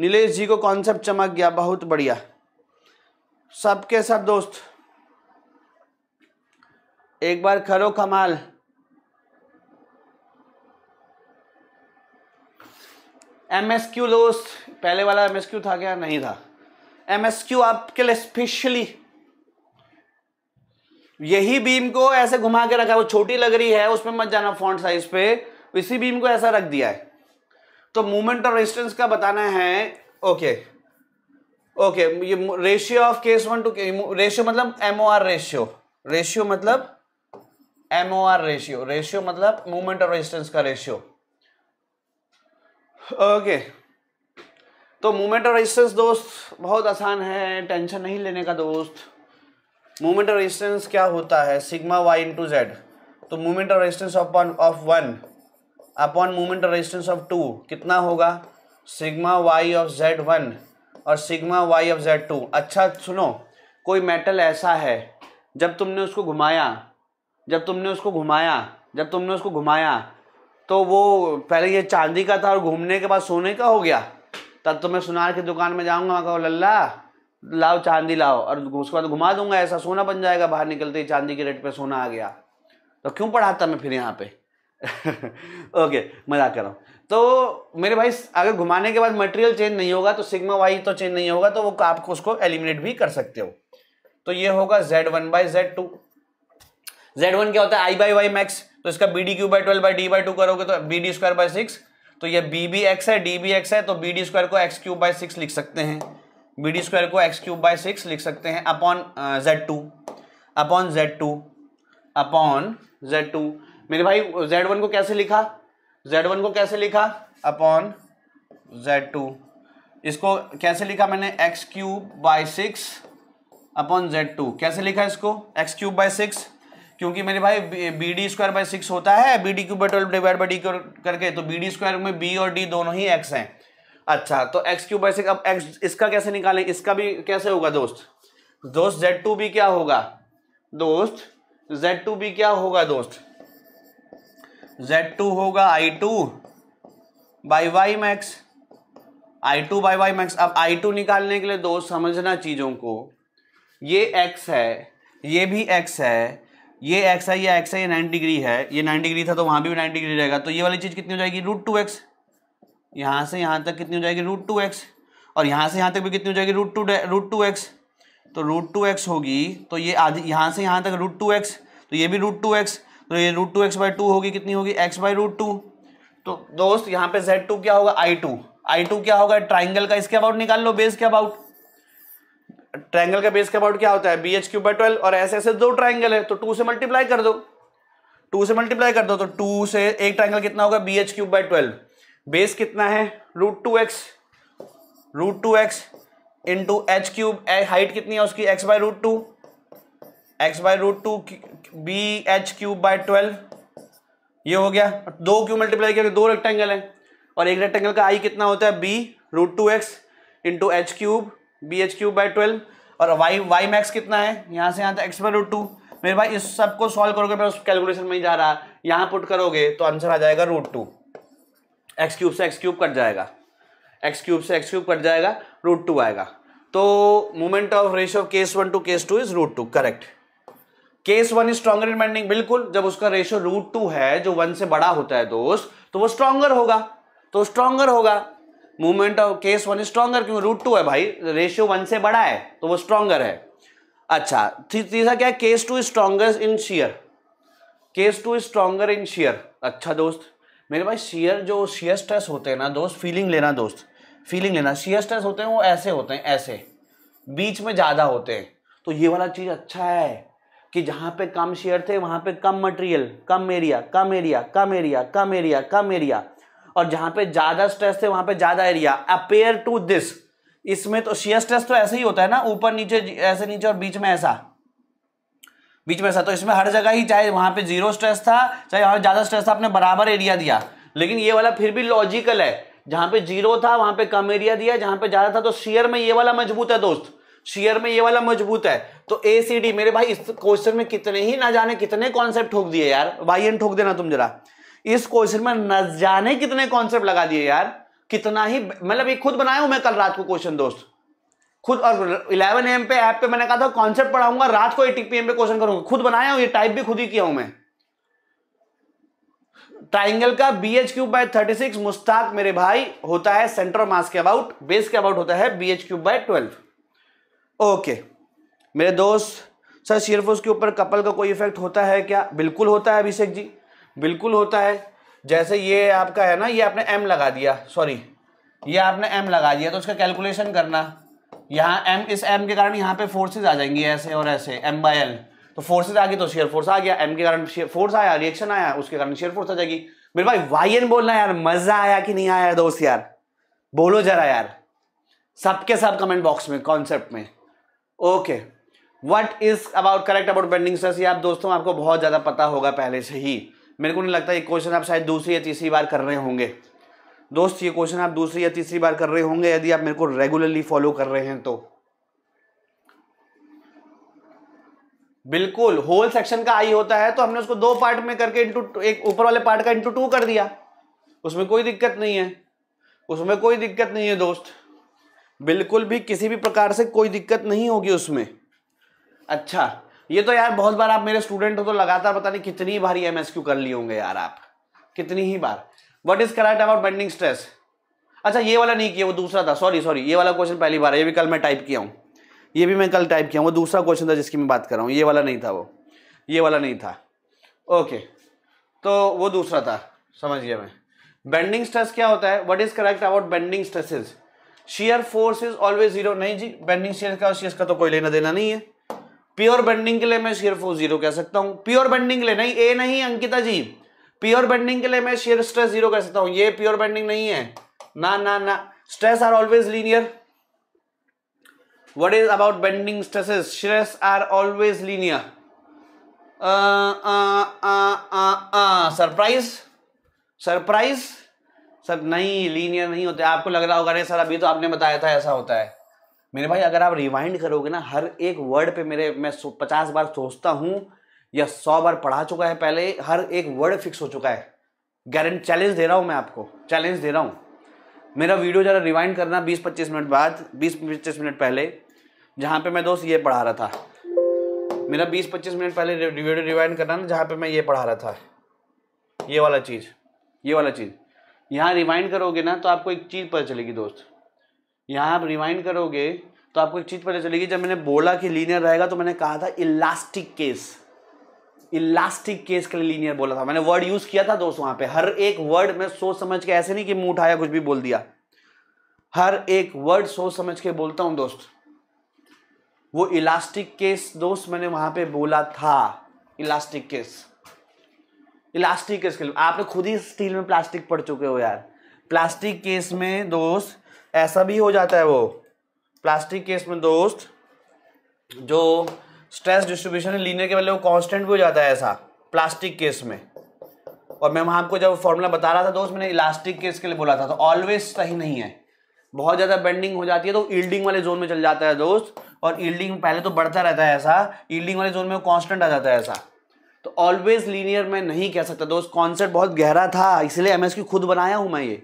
नीलेश जी को कॉन्सेप्ट चमक गया बहुत बढ़िया सबके सब दोस्त एक बार करो कमाल एमएसक्यू क्यू दोस्त पहले वाला एमएसक्यू क्यू था क्या नहीं था एमएसक्यू आपके लिए स्पेशली यही बीम को ऐसे घुमा के रखा है वो छोटी लग रही है उसमें मत जाना फॉन्ट साइज पे इसी बीम को ऐसा रख दिया है तो मूवमेंट और रेजिस्टेंस का बताना है ओके ओके ये ratio of case one two ratio मतलब आर रेशियो रेशियो मतलब आर रेशियो रेशियो मतलब मूवमेंट और रेजिस्टेंस का रेशियो ओके okay. तो मूवमेंट और रेजिस्टेंस दोस्त बहुत आसान है टेंशन नहीं लेने का दोस्त मूवमेंट और रेजिस्टेंस क्या होता है सिग्मा वाई इंटू जेड तो मूवमेंट और resistance upon of one upon movement और रेजिस्टेंस ऑफ टू कितना होगा sigma Y of Z one और sigma Y of Z two अच्छा सुनो कोई मेटल ऐसा है जब तुमने उसको घुमाया जब तुमने उसको घुमाया जब तुमने उसको घुमाया तो वो पहले ये चांदी का था और घूमने के बाद सोने का हो गया तब तो मैं सुनार की दुकान में जाऊँगा मैं कहो लल्ला लाओ चांदी लाओ और उसके बाद तो घुमा दूंगा ऐसा सोना बन जाएगा बाहर निकलते ही चांदी के रेट पे सोना आ गया तो क्यों पढ़ाता मैं फिर यहाँ पे ओके मजाक कर रहा हूँ तो मेरे भाई अगर घुमाने के बाद मटेरियल चेंज नहीं होगा तो सिग्मा वाई तो चेंज नहीं होगा तो वो आप उसको एलिमिनेट भी कर सकते हो तो ये होगा Z one by Z two Z one क्या होता है आई बाई वाई मैक्स तो इसका B D cube by twelve by D by two करोगे तो B D square by six तो ये बी बी एक्स है डी बी एक्स है तो बी डी स्क्वायर को एक्स क्यूब बाय सिक्स लिख सकते हैं बी डी स्क्वायर को एक्स क्यूब बाय सिक्स लिख सकते हैं upon Z two upon Z two upon Z two मेरे भाई जेड वन को कैसे लिखा जेड वन को कैसे लिखा अपॉन जेड टू इसको कैसे लिखा मैंने X cube by six upon Z two कैसे लिखा इसको एक्स क्यूब बाय सिक्स क्योंकि मेरे भाई B D square by six होता है B D cube by twelve divide by D करके तो बी डी स्क्वायर में बी और डी दोनों ही एक्स हैं अच्छा तो एक्स क्यूब बाई सिक्स अब एक्स इसका कैसे निकालें इसका भी कैसे होगा दोस्त दोस्त जेड टू भी क्या होगा दोस्त जेड टू भी क्या होगा दोस्त जेड टू होगा I two by Y max I two by Y max अब आई टू निकालने के लिए दोस्त समझना चीज़ों को ये एक्स है ये भी एक्स है ये एक्स है या एक्स है ये नाइन डिग्री है ये नाइन डिग्री था तो वहाँ भी नाइन डिग्री रहेगा तो ये वाली चीज़ कितनी हो जाएगी रूट टू एक्स यहाँ से यहाँ तक कितनी हो जाएगी रूट टू एक्स और यहाँ से यहाँ तक भी कितनी हो जाएगी root two root two X तो रूट टू एक्स होगी तो ये आधी यहाँ से यहाँ तक रूट टू एक्स तो ये भी रूट टू एक्स तो ये root two X by two होगी कितनी होगी एक्स बाई रूट टू तो दोस्त यहाँ पे जेड टू क्या होगा आई टू आई टू क्या होगा ट्राइंगल का इसके अबाउट निकाल लो बेस के अबाउट ट्रायंगल का बेस का अबाउट क्या होता है B H cube by twelve और ऐसे ऐसे दो ट्राइंगल है तो टू से मल्टीप्लाई कर दो टू से मल्टीप्लाई कर दो तो टू से एक ट्राइंगल कितना होगा B H cube by twelve base कितना है root two X root two x into H cube height कितनी है उसकी X by root two X by root two B H cube by twelve ये हो गया दो क्यों मल्टीप्लाई किया दो रेक्टेंगल है और एक रेक्टेंगल का आई कितना होता है b root two x into H cube b H cube by twelve और वाई वाई मैक्स कितना है यहाँ से यहाँ तक एक्स बाई रूट टू मेरे भाई इस सब को सॉल्व करोगे मैं उस कैलकुलेशन में ही जा रहा यहाँ पुट करोगे तो आंसर आ जाएगा रूट टू एक्स क्यूब से एक्स क्यूब कट जाएगा एक्स क्यूब से एक्स क्यूब कट जाएगा रूट टू आएगा तो moment of ratio of case one two case two is root two correct case one is stronger in bending बिल्कुल जब उसका ratio root two है जो वन से बड़ा होता है दोस्त तो वो स्ट्रॉगर होगा तो स्ट्रॉगर होगा movement of case one stronger क्योंकि रूट टू है भाई रेशियो वन से बड़ा है तो वो स्ट्रॉगर है अच्छा तीसरा क्या है case two stronger in shear case two stronger in shear अच्छा दोस्त मेरे भाई शेयर जो शेयर स्ट्रेस होते हैं ना दोस्त फीलिंग लेना दोस्त फीलिंग लेना शेयर स्ट्रेस होते हैं वो ऐसे होते हैं ऐसे बीच में ज़्यादा होते हैं तो ये वाला चीज़ अच्छा है कि जहाँ पे कम शेयर थे वहाँ पे कम मटेरियल कम एरिया कम एरिया कम एरिया कम एरिया कम एरिया और जहां पे ज्यादा स्ट्रेस थे वहां पे ज्यादा एरिया अपेयर टू दिस इसमें तो शेयर स्ट्रेस तो ऐसे ही होता है ना ऊपर नीचे ऐसे नीचे और बीच में ऐसा बीच में ऐसा तो इसमें हर जगह ही चाहे वहां पे जीरो स्ट्रेस था चाहे वहां ज्यादा स्ट्रेस था आपने बराबर एरिया दिया लेकिन ये वाला फिर भी लॉजिकल है जहां पे जीरो था वहां पे कम एरिया दिया जहां पे ज्यादा था तो शेयर में ये वाला मजबूत है दोस्त शेयर में ये वाला मजबूत है तो ए सी डी मेरे भाई इस क्वेश्चन में कितने ही ना जाने कितने कॉन्सेप्ट ठोक दिए यार भाई ठोक देना तुम जरा इस क्वेश्चन में न जाने कितने कॉन्सेप्ट लगा दिए यार कितना ही मतलब ये खुद बनाया हूं मैं कल रात को क्वेश्चन दोस्त खुद और 11 एम पे ऐप पे मैंने कहा था कॉन्सेप्ट पढ़ाऊंगा रात को एटी पी एम पे क्वेश्चन करूंगा खुद बनाया हूं ये टाइप भी खुद ही किया हूं मैं ट्राइंगल का b H cube by thirty six Mushtaq मेरे भाई होता है सेंटर मास के अबाउट बेस के अबाउट होता है B H cube by twelve okay मेरे दोस्त सर शेयरफोर्स के ऊपर कपल का कोई इफेक्ट होता है क्या बिल्कुल होता है अभिषेक जी बिल्कुल होता है जैसे ये आपका है ना ये आपने एम लगा दिया सॉरी ये आपने एम लगा दिया तो उसका कैलकुलेशन करना यहाँ एम इस एम के कारण यहाँ पे फोर्सेज आ जाएंगी ऐसे और ऐसे एम बाय एल तो फोर्सेज आ गई तो शेयर फोर्स आ गया एम के कारण फोर्स आया रिएक्शन आया उसके कारण शेयर फोर्स आ जाएगी मेरे भाई वाई एन बोलना यार मजा आया कि नहीं आया दोस्त यार बोलो जरा यार सबके सब कमेंट बॉक्स में कॉन्सेप्ट में okay what is about correct about bending stress ये आप दोस्तों आपको बहुत ज़्यादा पता होगा पहले से ही मेरे को नहीं लगता ये क्वेश्चन आप शायद दूसरी या तीसरी बार कर रहे होंगे दोस्त ये क्वेश्चन आप दूसरी या तीसरी बार कर रहे होंगे यदि आप मेरे को रेगुलरली फॉलो कर रहे हैं तो बिल्कुल होल सेक्शन का आई होता है तो हमने उसको दो पार्ट में करके इंटू एक ऊपर वाले पार्ट का इंटू टू कर दिया उसमें कोई दिक्कत नहीं है उसमें कोई दिक्कत नहीं है दोस्त बिल्कुल भी किसी भी प्रकार से कोई दिक्कत नहीं होगी उसमें अच्छा ये तो यार बहुत बार आप मेरे स्टूडेंट हो तो लगातार पता नहीं कितनी बार एम एस क्यू कर लिए होंगे यार आप कितनी ही बार what is correct about bending stress अच्छा ये वाला नहीं किया वो दूसरा था सॉरी सॉरी ये वाला क्वेश्चन पहली बार है ये भी कल मैं टाइप किया हूँ ये भी मैं कल टाइप किया हूँ वो दूसरा क्वेश्चन था जिसकी मैं बात कर रहा हूँ ये वाला नहीं था वो ये वाला नहीं था ओके तो वो दूसरा था समझिए मैं बेंडिंग स्ट्रेस क्या होता है what is correct about bending stresses shear force is always zero नहीं जी बेंडिंग शेयर का शेयर का तो कोई लेना देना नहीं है प्योर बेंडिंग के लिए मैं शेयर फोर्स जीरो कह सकता हूं प्योर बेंडिंग के लिए नहीं ए नहीं अंकिता जी प्योर बेंडिंग के लिए मैं शेयर स्ट्रेस जीरो कह सकता हूं ये प्योर बेंडिंग नहीं है ना ना ना stress are always linear what is about bending stress stress are always linear surprise surprise sir नहीं लीनियर नहीं होते आपको लग रहा होगा अरे सर अभी तो आपने बताया था ऐसा होता है मेरे भाई अगर आप रिवाइंड करोगे ना हर एक वर्ड पे मेरे मैं पचास बार सोचता हूँ या सौ बार पढ़ा चुका है पहले हर एक वर्ड फिक्स हो चुका है गारंटी चैलेंज दे रहा हूँ मैं आपको चैलेंज दे रहा हूँ मेरा वीडियो ज़रा रिवाइंड करना बीस पच्चीस मिनट बाद बीस पच्चीस मिनट पहले जहाँ पर मैं दोस्त ये पढ़ा रहा था मेरा बीस पच्चीस मिनट पहले वीडियो रिवाइंड करना ना जहाँ पर मैं ये पढ़ा रहा था ये वाला चीज़ ये वाला चीज़ यहाँ रिवाइंड करोगे ना तो आपको एक चीज़ पता चलेगी दोस्त यहाँ आप रिवाइंड करोगे तो आपको एक चीज़ पता चलेगी जब मैंने बोला कि लीनियर रहेगा तो मैंने कहा था इलास्टिक केस इलास्टिक केस के लिए लीनियर बोला था मैंने वर्ड यूज किया था दोस्तों वहां पे हर एक वर्ड में सोच समझ के ऐसे नहीं कि मुंह उठाया कुछ भी बोल दिया हर एक वर्ड सोच समझ के बोलता हूं दोस्त वो इलास्टिक केस दोस्त मैंने वहां पे बोला था इलास्टिक केस इलास्टिक केस के लिए आपने खुद ही स्टील में प्लास्टिक पड़ चुके हो यार प्लास्टिक केस में दोस्त ऐसा भी हो जाता है वो प्लास्टिक केस में दोस्त जो स्ट्रेस डिस्ट्रीब्यूशन है लीनियर के बदले वो कांस्टेंट भी हो जाता है ऐसा प्लास्टिक केस में और मैं वहां आपको जब फॉर्मूला बता रहा था दोस्त मैंने इलास्टिक केस के लिए बोला था तो ऑलवेज सही नहीं है बहुत ज़्यादा बेंडिंग हो जाती है तो ईल्डिंग वाले जोन में चल जाता है दोस्त और ईल्डिंग पहले तो बढ़ता रहता है ऐसा ईल्डिंग वाले जोन में वो कॉन्स्टेंट आ जाता है ऐसा तो ऑलवेज लीनियर मैं नहीं कह सकता दोस्त कॉन्सेप्ट बहुत गहरा था इसलिए एमएस की खुद बनाया हूं मैं ये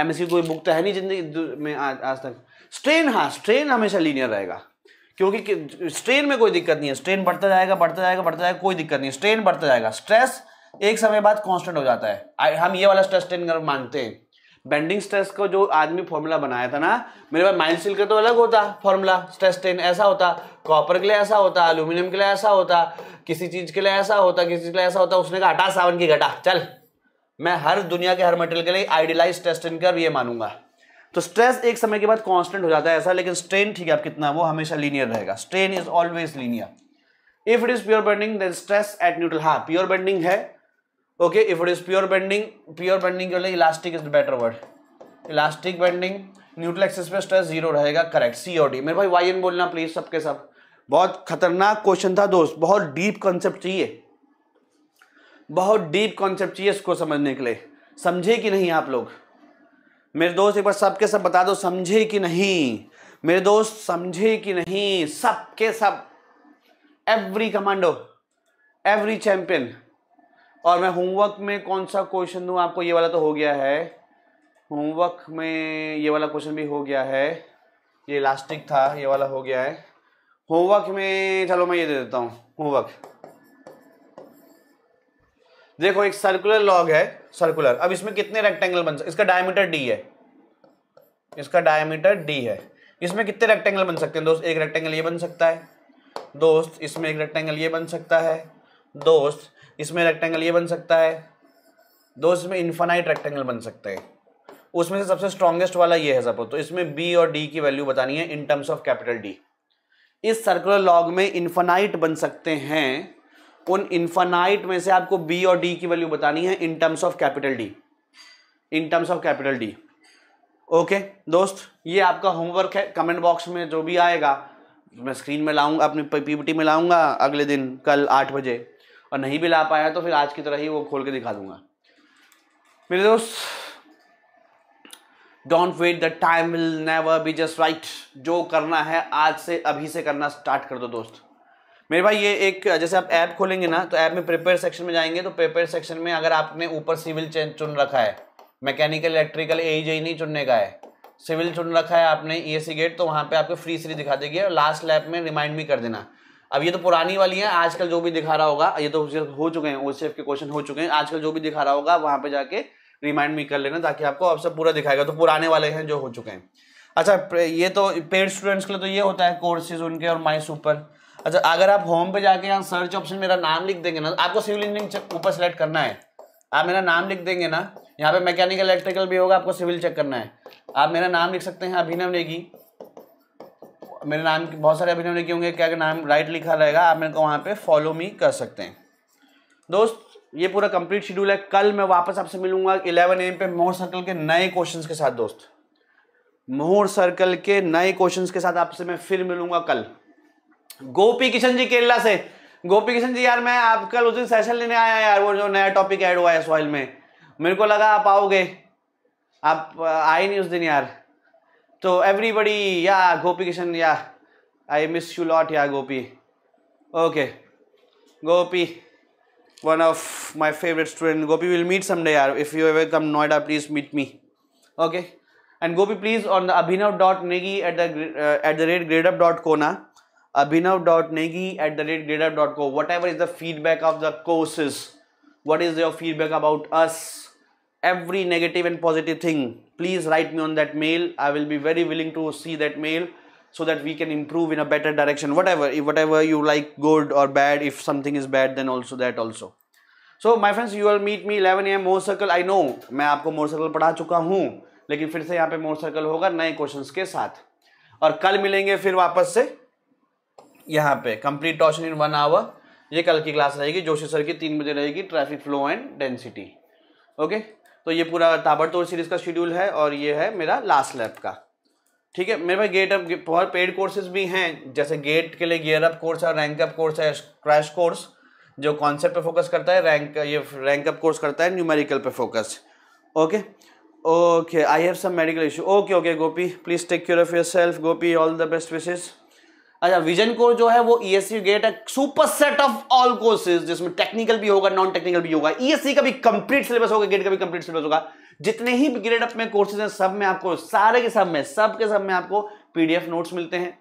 एम कोई बुक तो है नहीं जिंदगी में आज आज तक स्ट्रेन हाँ स्ट्रेन हमेशा लीनियर रहेगा क्योंकि स्ट्रेन में कोई दिक्कत नहीं है स्ट्रेन बढ़ता जाएगा बढ़ता जाएगा बढ़ता जाएगा कोई दिक्कत नहीं स्ट्रेन बढ़ता जाएगा स्ट्रेस एक समय बाद कॉन्स्टेंट हो जाता है हम ये वाला स्ट्रेस स्ट्रेन कर मानते हैं बेंडिंग स्ट्रेस को जो आदमी फॉर्मूला बनाया था ना मेरे पास माइल सिल्क का तो अलग होता फॉर्मूला स्ट्रेस ट्रेन ऐसा होता कॉपर के लिए ऐसा होता अल्यूमिनियम के लिए ऐसा होता किसी चीज के लिए ऐसा होता किसी चीज के लिए ऐसा होता उसने कहा हटा सावन की घटा चल मैं हर दुनिया के हर मटेरियल के लिए आइडियलाइज टेस्ट इनकर ये मानूंगा तो स्ट्रेस एक समय के बाद कांस्टेंट हो जाता है ऐसा लेकिन स्ट्रेन ठीक है आप कितना वो हमेशा लीनियर रहेगा strain is always linear if it is pure bending then stress at neutral हाँ प्योर बेंडिंग है okay if it is pure bending pure bending के लिए elastic is the better word elastic bending neutral axis पे stress zero रहेगा correct c और d मेरे भाई Y N बोलना प्लीज सबके सब बहुत खतरनाक क्वेश्चन था दोस्त बहुत डीप कॉन्सेप्ट चाहिए बहुत डीप कॉन्सेप्ट चाहिए इसको समझने के लिए समझे कि नहीं आप लोग मेरे दोस्त एक बार सबके सब बता दो समझे कि नहीं मेरे दोस्त समझे कि नहीं सब के सब एवरी कमांडो एवरी चैंपियन और मैं होमवर्क में कौन सा क्वेश्चन दूँ आपको ये वाला तो हो गया है होमवर्क में ये वाला क्वेश्चन भी हो गया है ये इलास्टिक था ये वाला हो गया है होमवर्क में चलो मैं ये दे देता हूँ होमवर्क देखो एक सर्कुलर लॉग है सर्कुलर अब इसमें कितने रेक्टेंगल बन सकते इसका डायमीटर डी है इसका डायमीटर डी है इसमें कितने रेक्टेंगल बन सकते हैं दोस्त एक रेक्टेंगल ये बन सकता है दोस्त इसमें एक रेक्टेंगल ये बन सकता है दोस्त इसमें रेक्टेंगल ये बन सकता है दोस्त इसमें इन्फानाइट रेक्टेंगल बन सकते हैं उसमें से सबसे स्ट्रॉन्गेस्ट वाला ये है सपोज तो इसमें बी और डी की वैल्यू बतानी है in terms of capital d इस सर्कुलर लॉग में इन्फानाइट बन सकते हैं उन इन्फानाइट में से आपको बी और डी की वैल्यू बतानी है in terms of capital d in terms of capital d okay दोस्त ये आपका होमवर्क है कमेंट बॉक्स में जो भी आएगा मैं स्क्रीन में लाऊंगा अपनी पीपीटी में लाऊंगा अगले दिन कल आठ बजे और नहीं भी ला पाया तो फिर आज की तरह ही वो खोल के दिखा दूंगा मेरे दोस्त don't wait the time will never be just right जो करना है आज से अभी से करना स्टार्ट कर दो दोस्त मेरे भाई ये एक जैसे आप ऐप खोलेंगे ना तो ऐप में प्रिपेयर सेक्शन में जाएंगे तो प्रिपेयर सेक्शन में अगर आपने ऊपर सिविल चुन रखा है मैकेनिकल इलेक्ट्रिकल ए जी नहीं चुनने का है सिविल चुन रखा है आपने ई e गेट तो वहाँ पे आपको फ्री सीरीज दिखा देगी और लास्ट लैप में रिमाइंड भी कर देना अब ये तो पुरानी वाली है आजकल जो भी दिखा रहा होगा ये तो हो चुके हैं ओ के क्वेश्चन हो चुके हैं आजकल जो भी दिखा रहा होगा वहाँ पे जाके रिमाइंड भी कर लेना ताकि आपको अब सब पूरा दिखाएगा तो पुराने वाले हैं जो हो चुके हैं अच्छा ये तो पेड स्टूडेंट्स के लिए तो ये होता है कोर्सेज उनके और माई सुपर अच्छा अगर आप होम पे जाके यहाँ सर्च ऑप्शन मेरा नाम लिख देंगे ना आपको सिविल इंजीनियरिंग ऊपर सेलेक्ट करना है आप मेरा नाम लिख देंगे ना यहाँ पे मैकेनिकल इलेक्ट्रिकल भी होगा आपको सिविल चेक करना है आप मेरा नाम लिख सकते हैं अभिनव नेगी मेरे नाम के बहुत सारे अभिनव नेगी होंगे क्या नाम राइट लिखा रहेगा आप मेरे को वहाँ पर फॉलो मी कर सकते हैं दोस्त ये पूरा कंप्लीट शेड्यूल है कल मैं वापस आपसे मिलूंगा इलेवन एम पे मोहर सर्कल के नए क्वेश्चन के साथ दोस्त मोहर सर्कल के नए क्वेश्चन के साथ आपसे मैं फिर मिलूंगा कल गोपी किशन जी केरला से गोपी किशन जी यार मैं आपका उस दिन सेशन लेने आया यार वो जो नया टॉपिक ऐड हुआ है सॉइल में मेरे को लगा आप आओगे आप आए नहीं उस दिन यार तो एवरीबडी या गोपी किशन या आई मिस यू लॉट या Gopi okay Gopi one of my favourite student Gopi will meet someday यार if you ever come Noida please meet me okay and Gopi please on the Abhinav dot Negi at the at the rate Gradeup dot कोना Abhinav dot Negi at the rate grader dot co whatever is the feedback of the courses what is your feedback about us every negative and positive thing please write me on that mail I will be very willing to see that mail so that we can improve in a better direction whatever if whatever you like good और bad if something is bad then also that also so my friends you are meet me eleven am more circle I know मैं आपको मोर circle पढ़ा चुका हूँ लेकिन फिर से यहाँ पे मोर सर्कल होगा नए क्वेश्चन के साथ और कल मिलेंगे फिर वापस से यहाँ पे complete torsion in one hour ये कल की क्लास रहेगी जोशी सर की तीन बजे रहेगी traffic flow and density okay तो ये पूरा ताबड़तोड़ सीरीज़ का शेड्यूल है और ये है मेरा लास्ट लैब का ठीक है मेरे पास गेट अप बहुत पेड कोर्सेज भी हैं जैसे गेट के लिए गियर अप कोर्स है रैंक अप कोर्स है क्रैश कोर्स जो कॉन्सेप्ट पे फोकस करता है रैंक ये रैंक अप कोर्स करता है न्यूमेरिकल पे focus okay okay I have some medical issue okay okay Gopi please take care of your self Gopi all the best wishes अच्छा विजन कोर जो है वो ईएससी e गेट है super set of all courses जिसमें technical भी होगा non technical भी होगा ईएससी e का भी कंप्लीट सिलेबस होगा गेट का भी कंप्लीट सिलेबस होगा जितने ही ग्रेड अप में कोर्सेज हैं सब में आपको सारे के सब में सब के सब में आपको पीडीएफ नोट्स मिलते हैं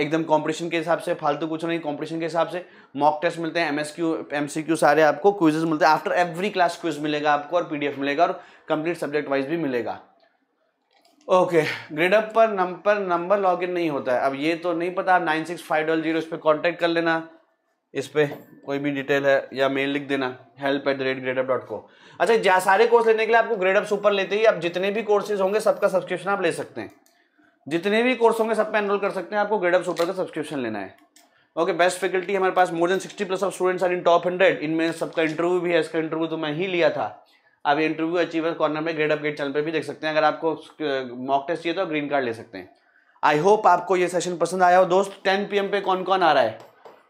एकदम कॉम्पिटिशन के हिसाब से फालतू कुछ नहीं कॉम्पिटिशन के हिसाब से मॉक टेस्ट मिलते हैं एमएसक्यू एमसीक्यू सारे आपको क्विजेज मिलते हैं आफ्टर एवरी क्लास क्विज मिलेगा आपको और पीडीएफ मिलेगा और कंप्लीट सब्जेक्ट वाइज भी मिलेगा ओके ग्रेड अप पर नंबर नंबर लॉग इन नहीं होता है अब ये तो नहीं पता nine six five double zero इस पर कॉन्टैक्ट कर लेना इस पर कोई भी डिटेल है या मेल लिख देना help at the rate Gradeup dot co अच्छा जहाँ सारे कोर्स लेने के लिए आपको ग्रेडअप सुपर लेते ही आप जितने भी कोर्सेज होंगे सबका सब्सक्रिप्शन आप ले सकते हैं जितने भी कोर्स होंगे सब पे एनरोल कर सकते हैं आपको ग्रेडअप सुपर का सब्सक्रिप्शन लेना है ओके बेस्ट फैकल्टी हमारे पास more than sixty plus of students are in top hundred इनमें सबका इंटरव्यू भी है इसका इंटरव्यू तो मैं ही लिया था आप इंटरव्यू अचीवर कॉर्नर में ग्रेड अपग्रेड चैनल पर भी देख सकते हैं अगर आपको मॉक टेस्ट चाहिए तो ग्रीन कार्ड ले सकते हैं आई होप आपको ये सेशन पसंद आया हो दोस्त टेन पी पे कौन कौन आ रहा है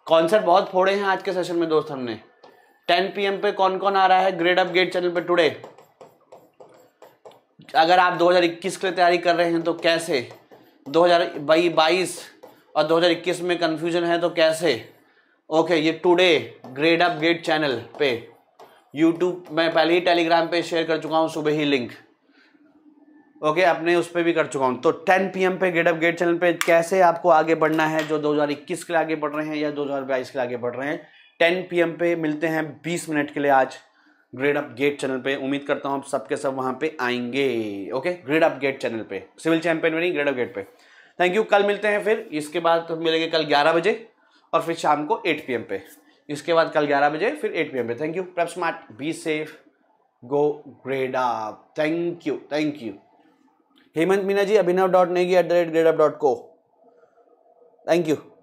कॉन्सर्ट बहुत फोड़े हैं आज के सेशन में दोस्त हमने टेन पी पे कौन कौन आ रहा है ग्रेड अप गेट चैनल पर टुडे अगर आप 2021 के लिए तैयारी कर रहे हैं तो कैसे 2022 और 2021 में कन्फ्यूजन है तो कैसे ओके ये today grade up get channel पे यूट्यूब मैं पहले ही टेलीग्राम पे शेयर कर चुका हूँ सुबह ही लिंक ओके अपने उस पर भी कर चुका हूँ तो 10 पीएम पे गेट अप गेट चैनल पे कैसे आपको आगे बढ़ना है जो 2021 के लिए आगे बढ़ रहे हैं या बाईस के लिए आगे बढ़ रहे हैं पी एम पे मिलते हैं बीस मिनट के लिए आज ग्रेड अप गेट चैनल पे उम्मीद करता हूँ आप सबके सब वहाँ पे आएंगे okay grade up get channel पे सिविल चैंपियन में नहीं ग्रेड अप गेट पे थैंक यू कल मिलते हैं फिर इसके बाद तो मिलेंगे कल ग्यारह बजे और फिर शाम को एट पी पे इसके बाद कल 11 बजे फिर 8 पी एम पे thank you prep smart be safe go Gradeup thank you thank you Hemant Meena ji Abhinav dot Negi at the rate Gradeup dot co thank you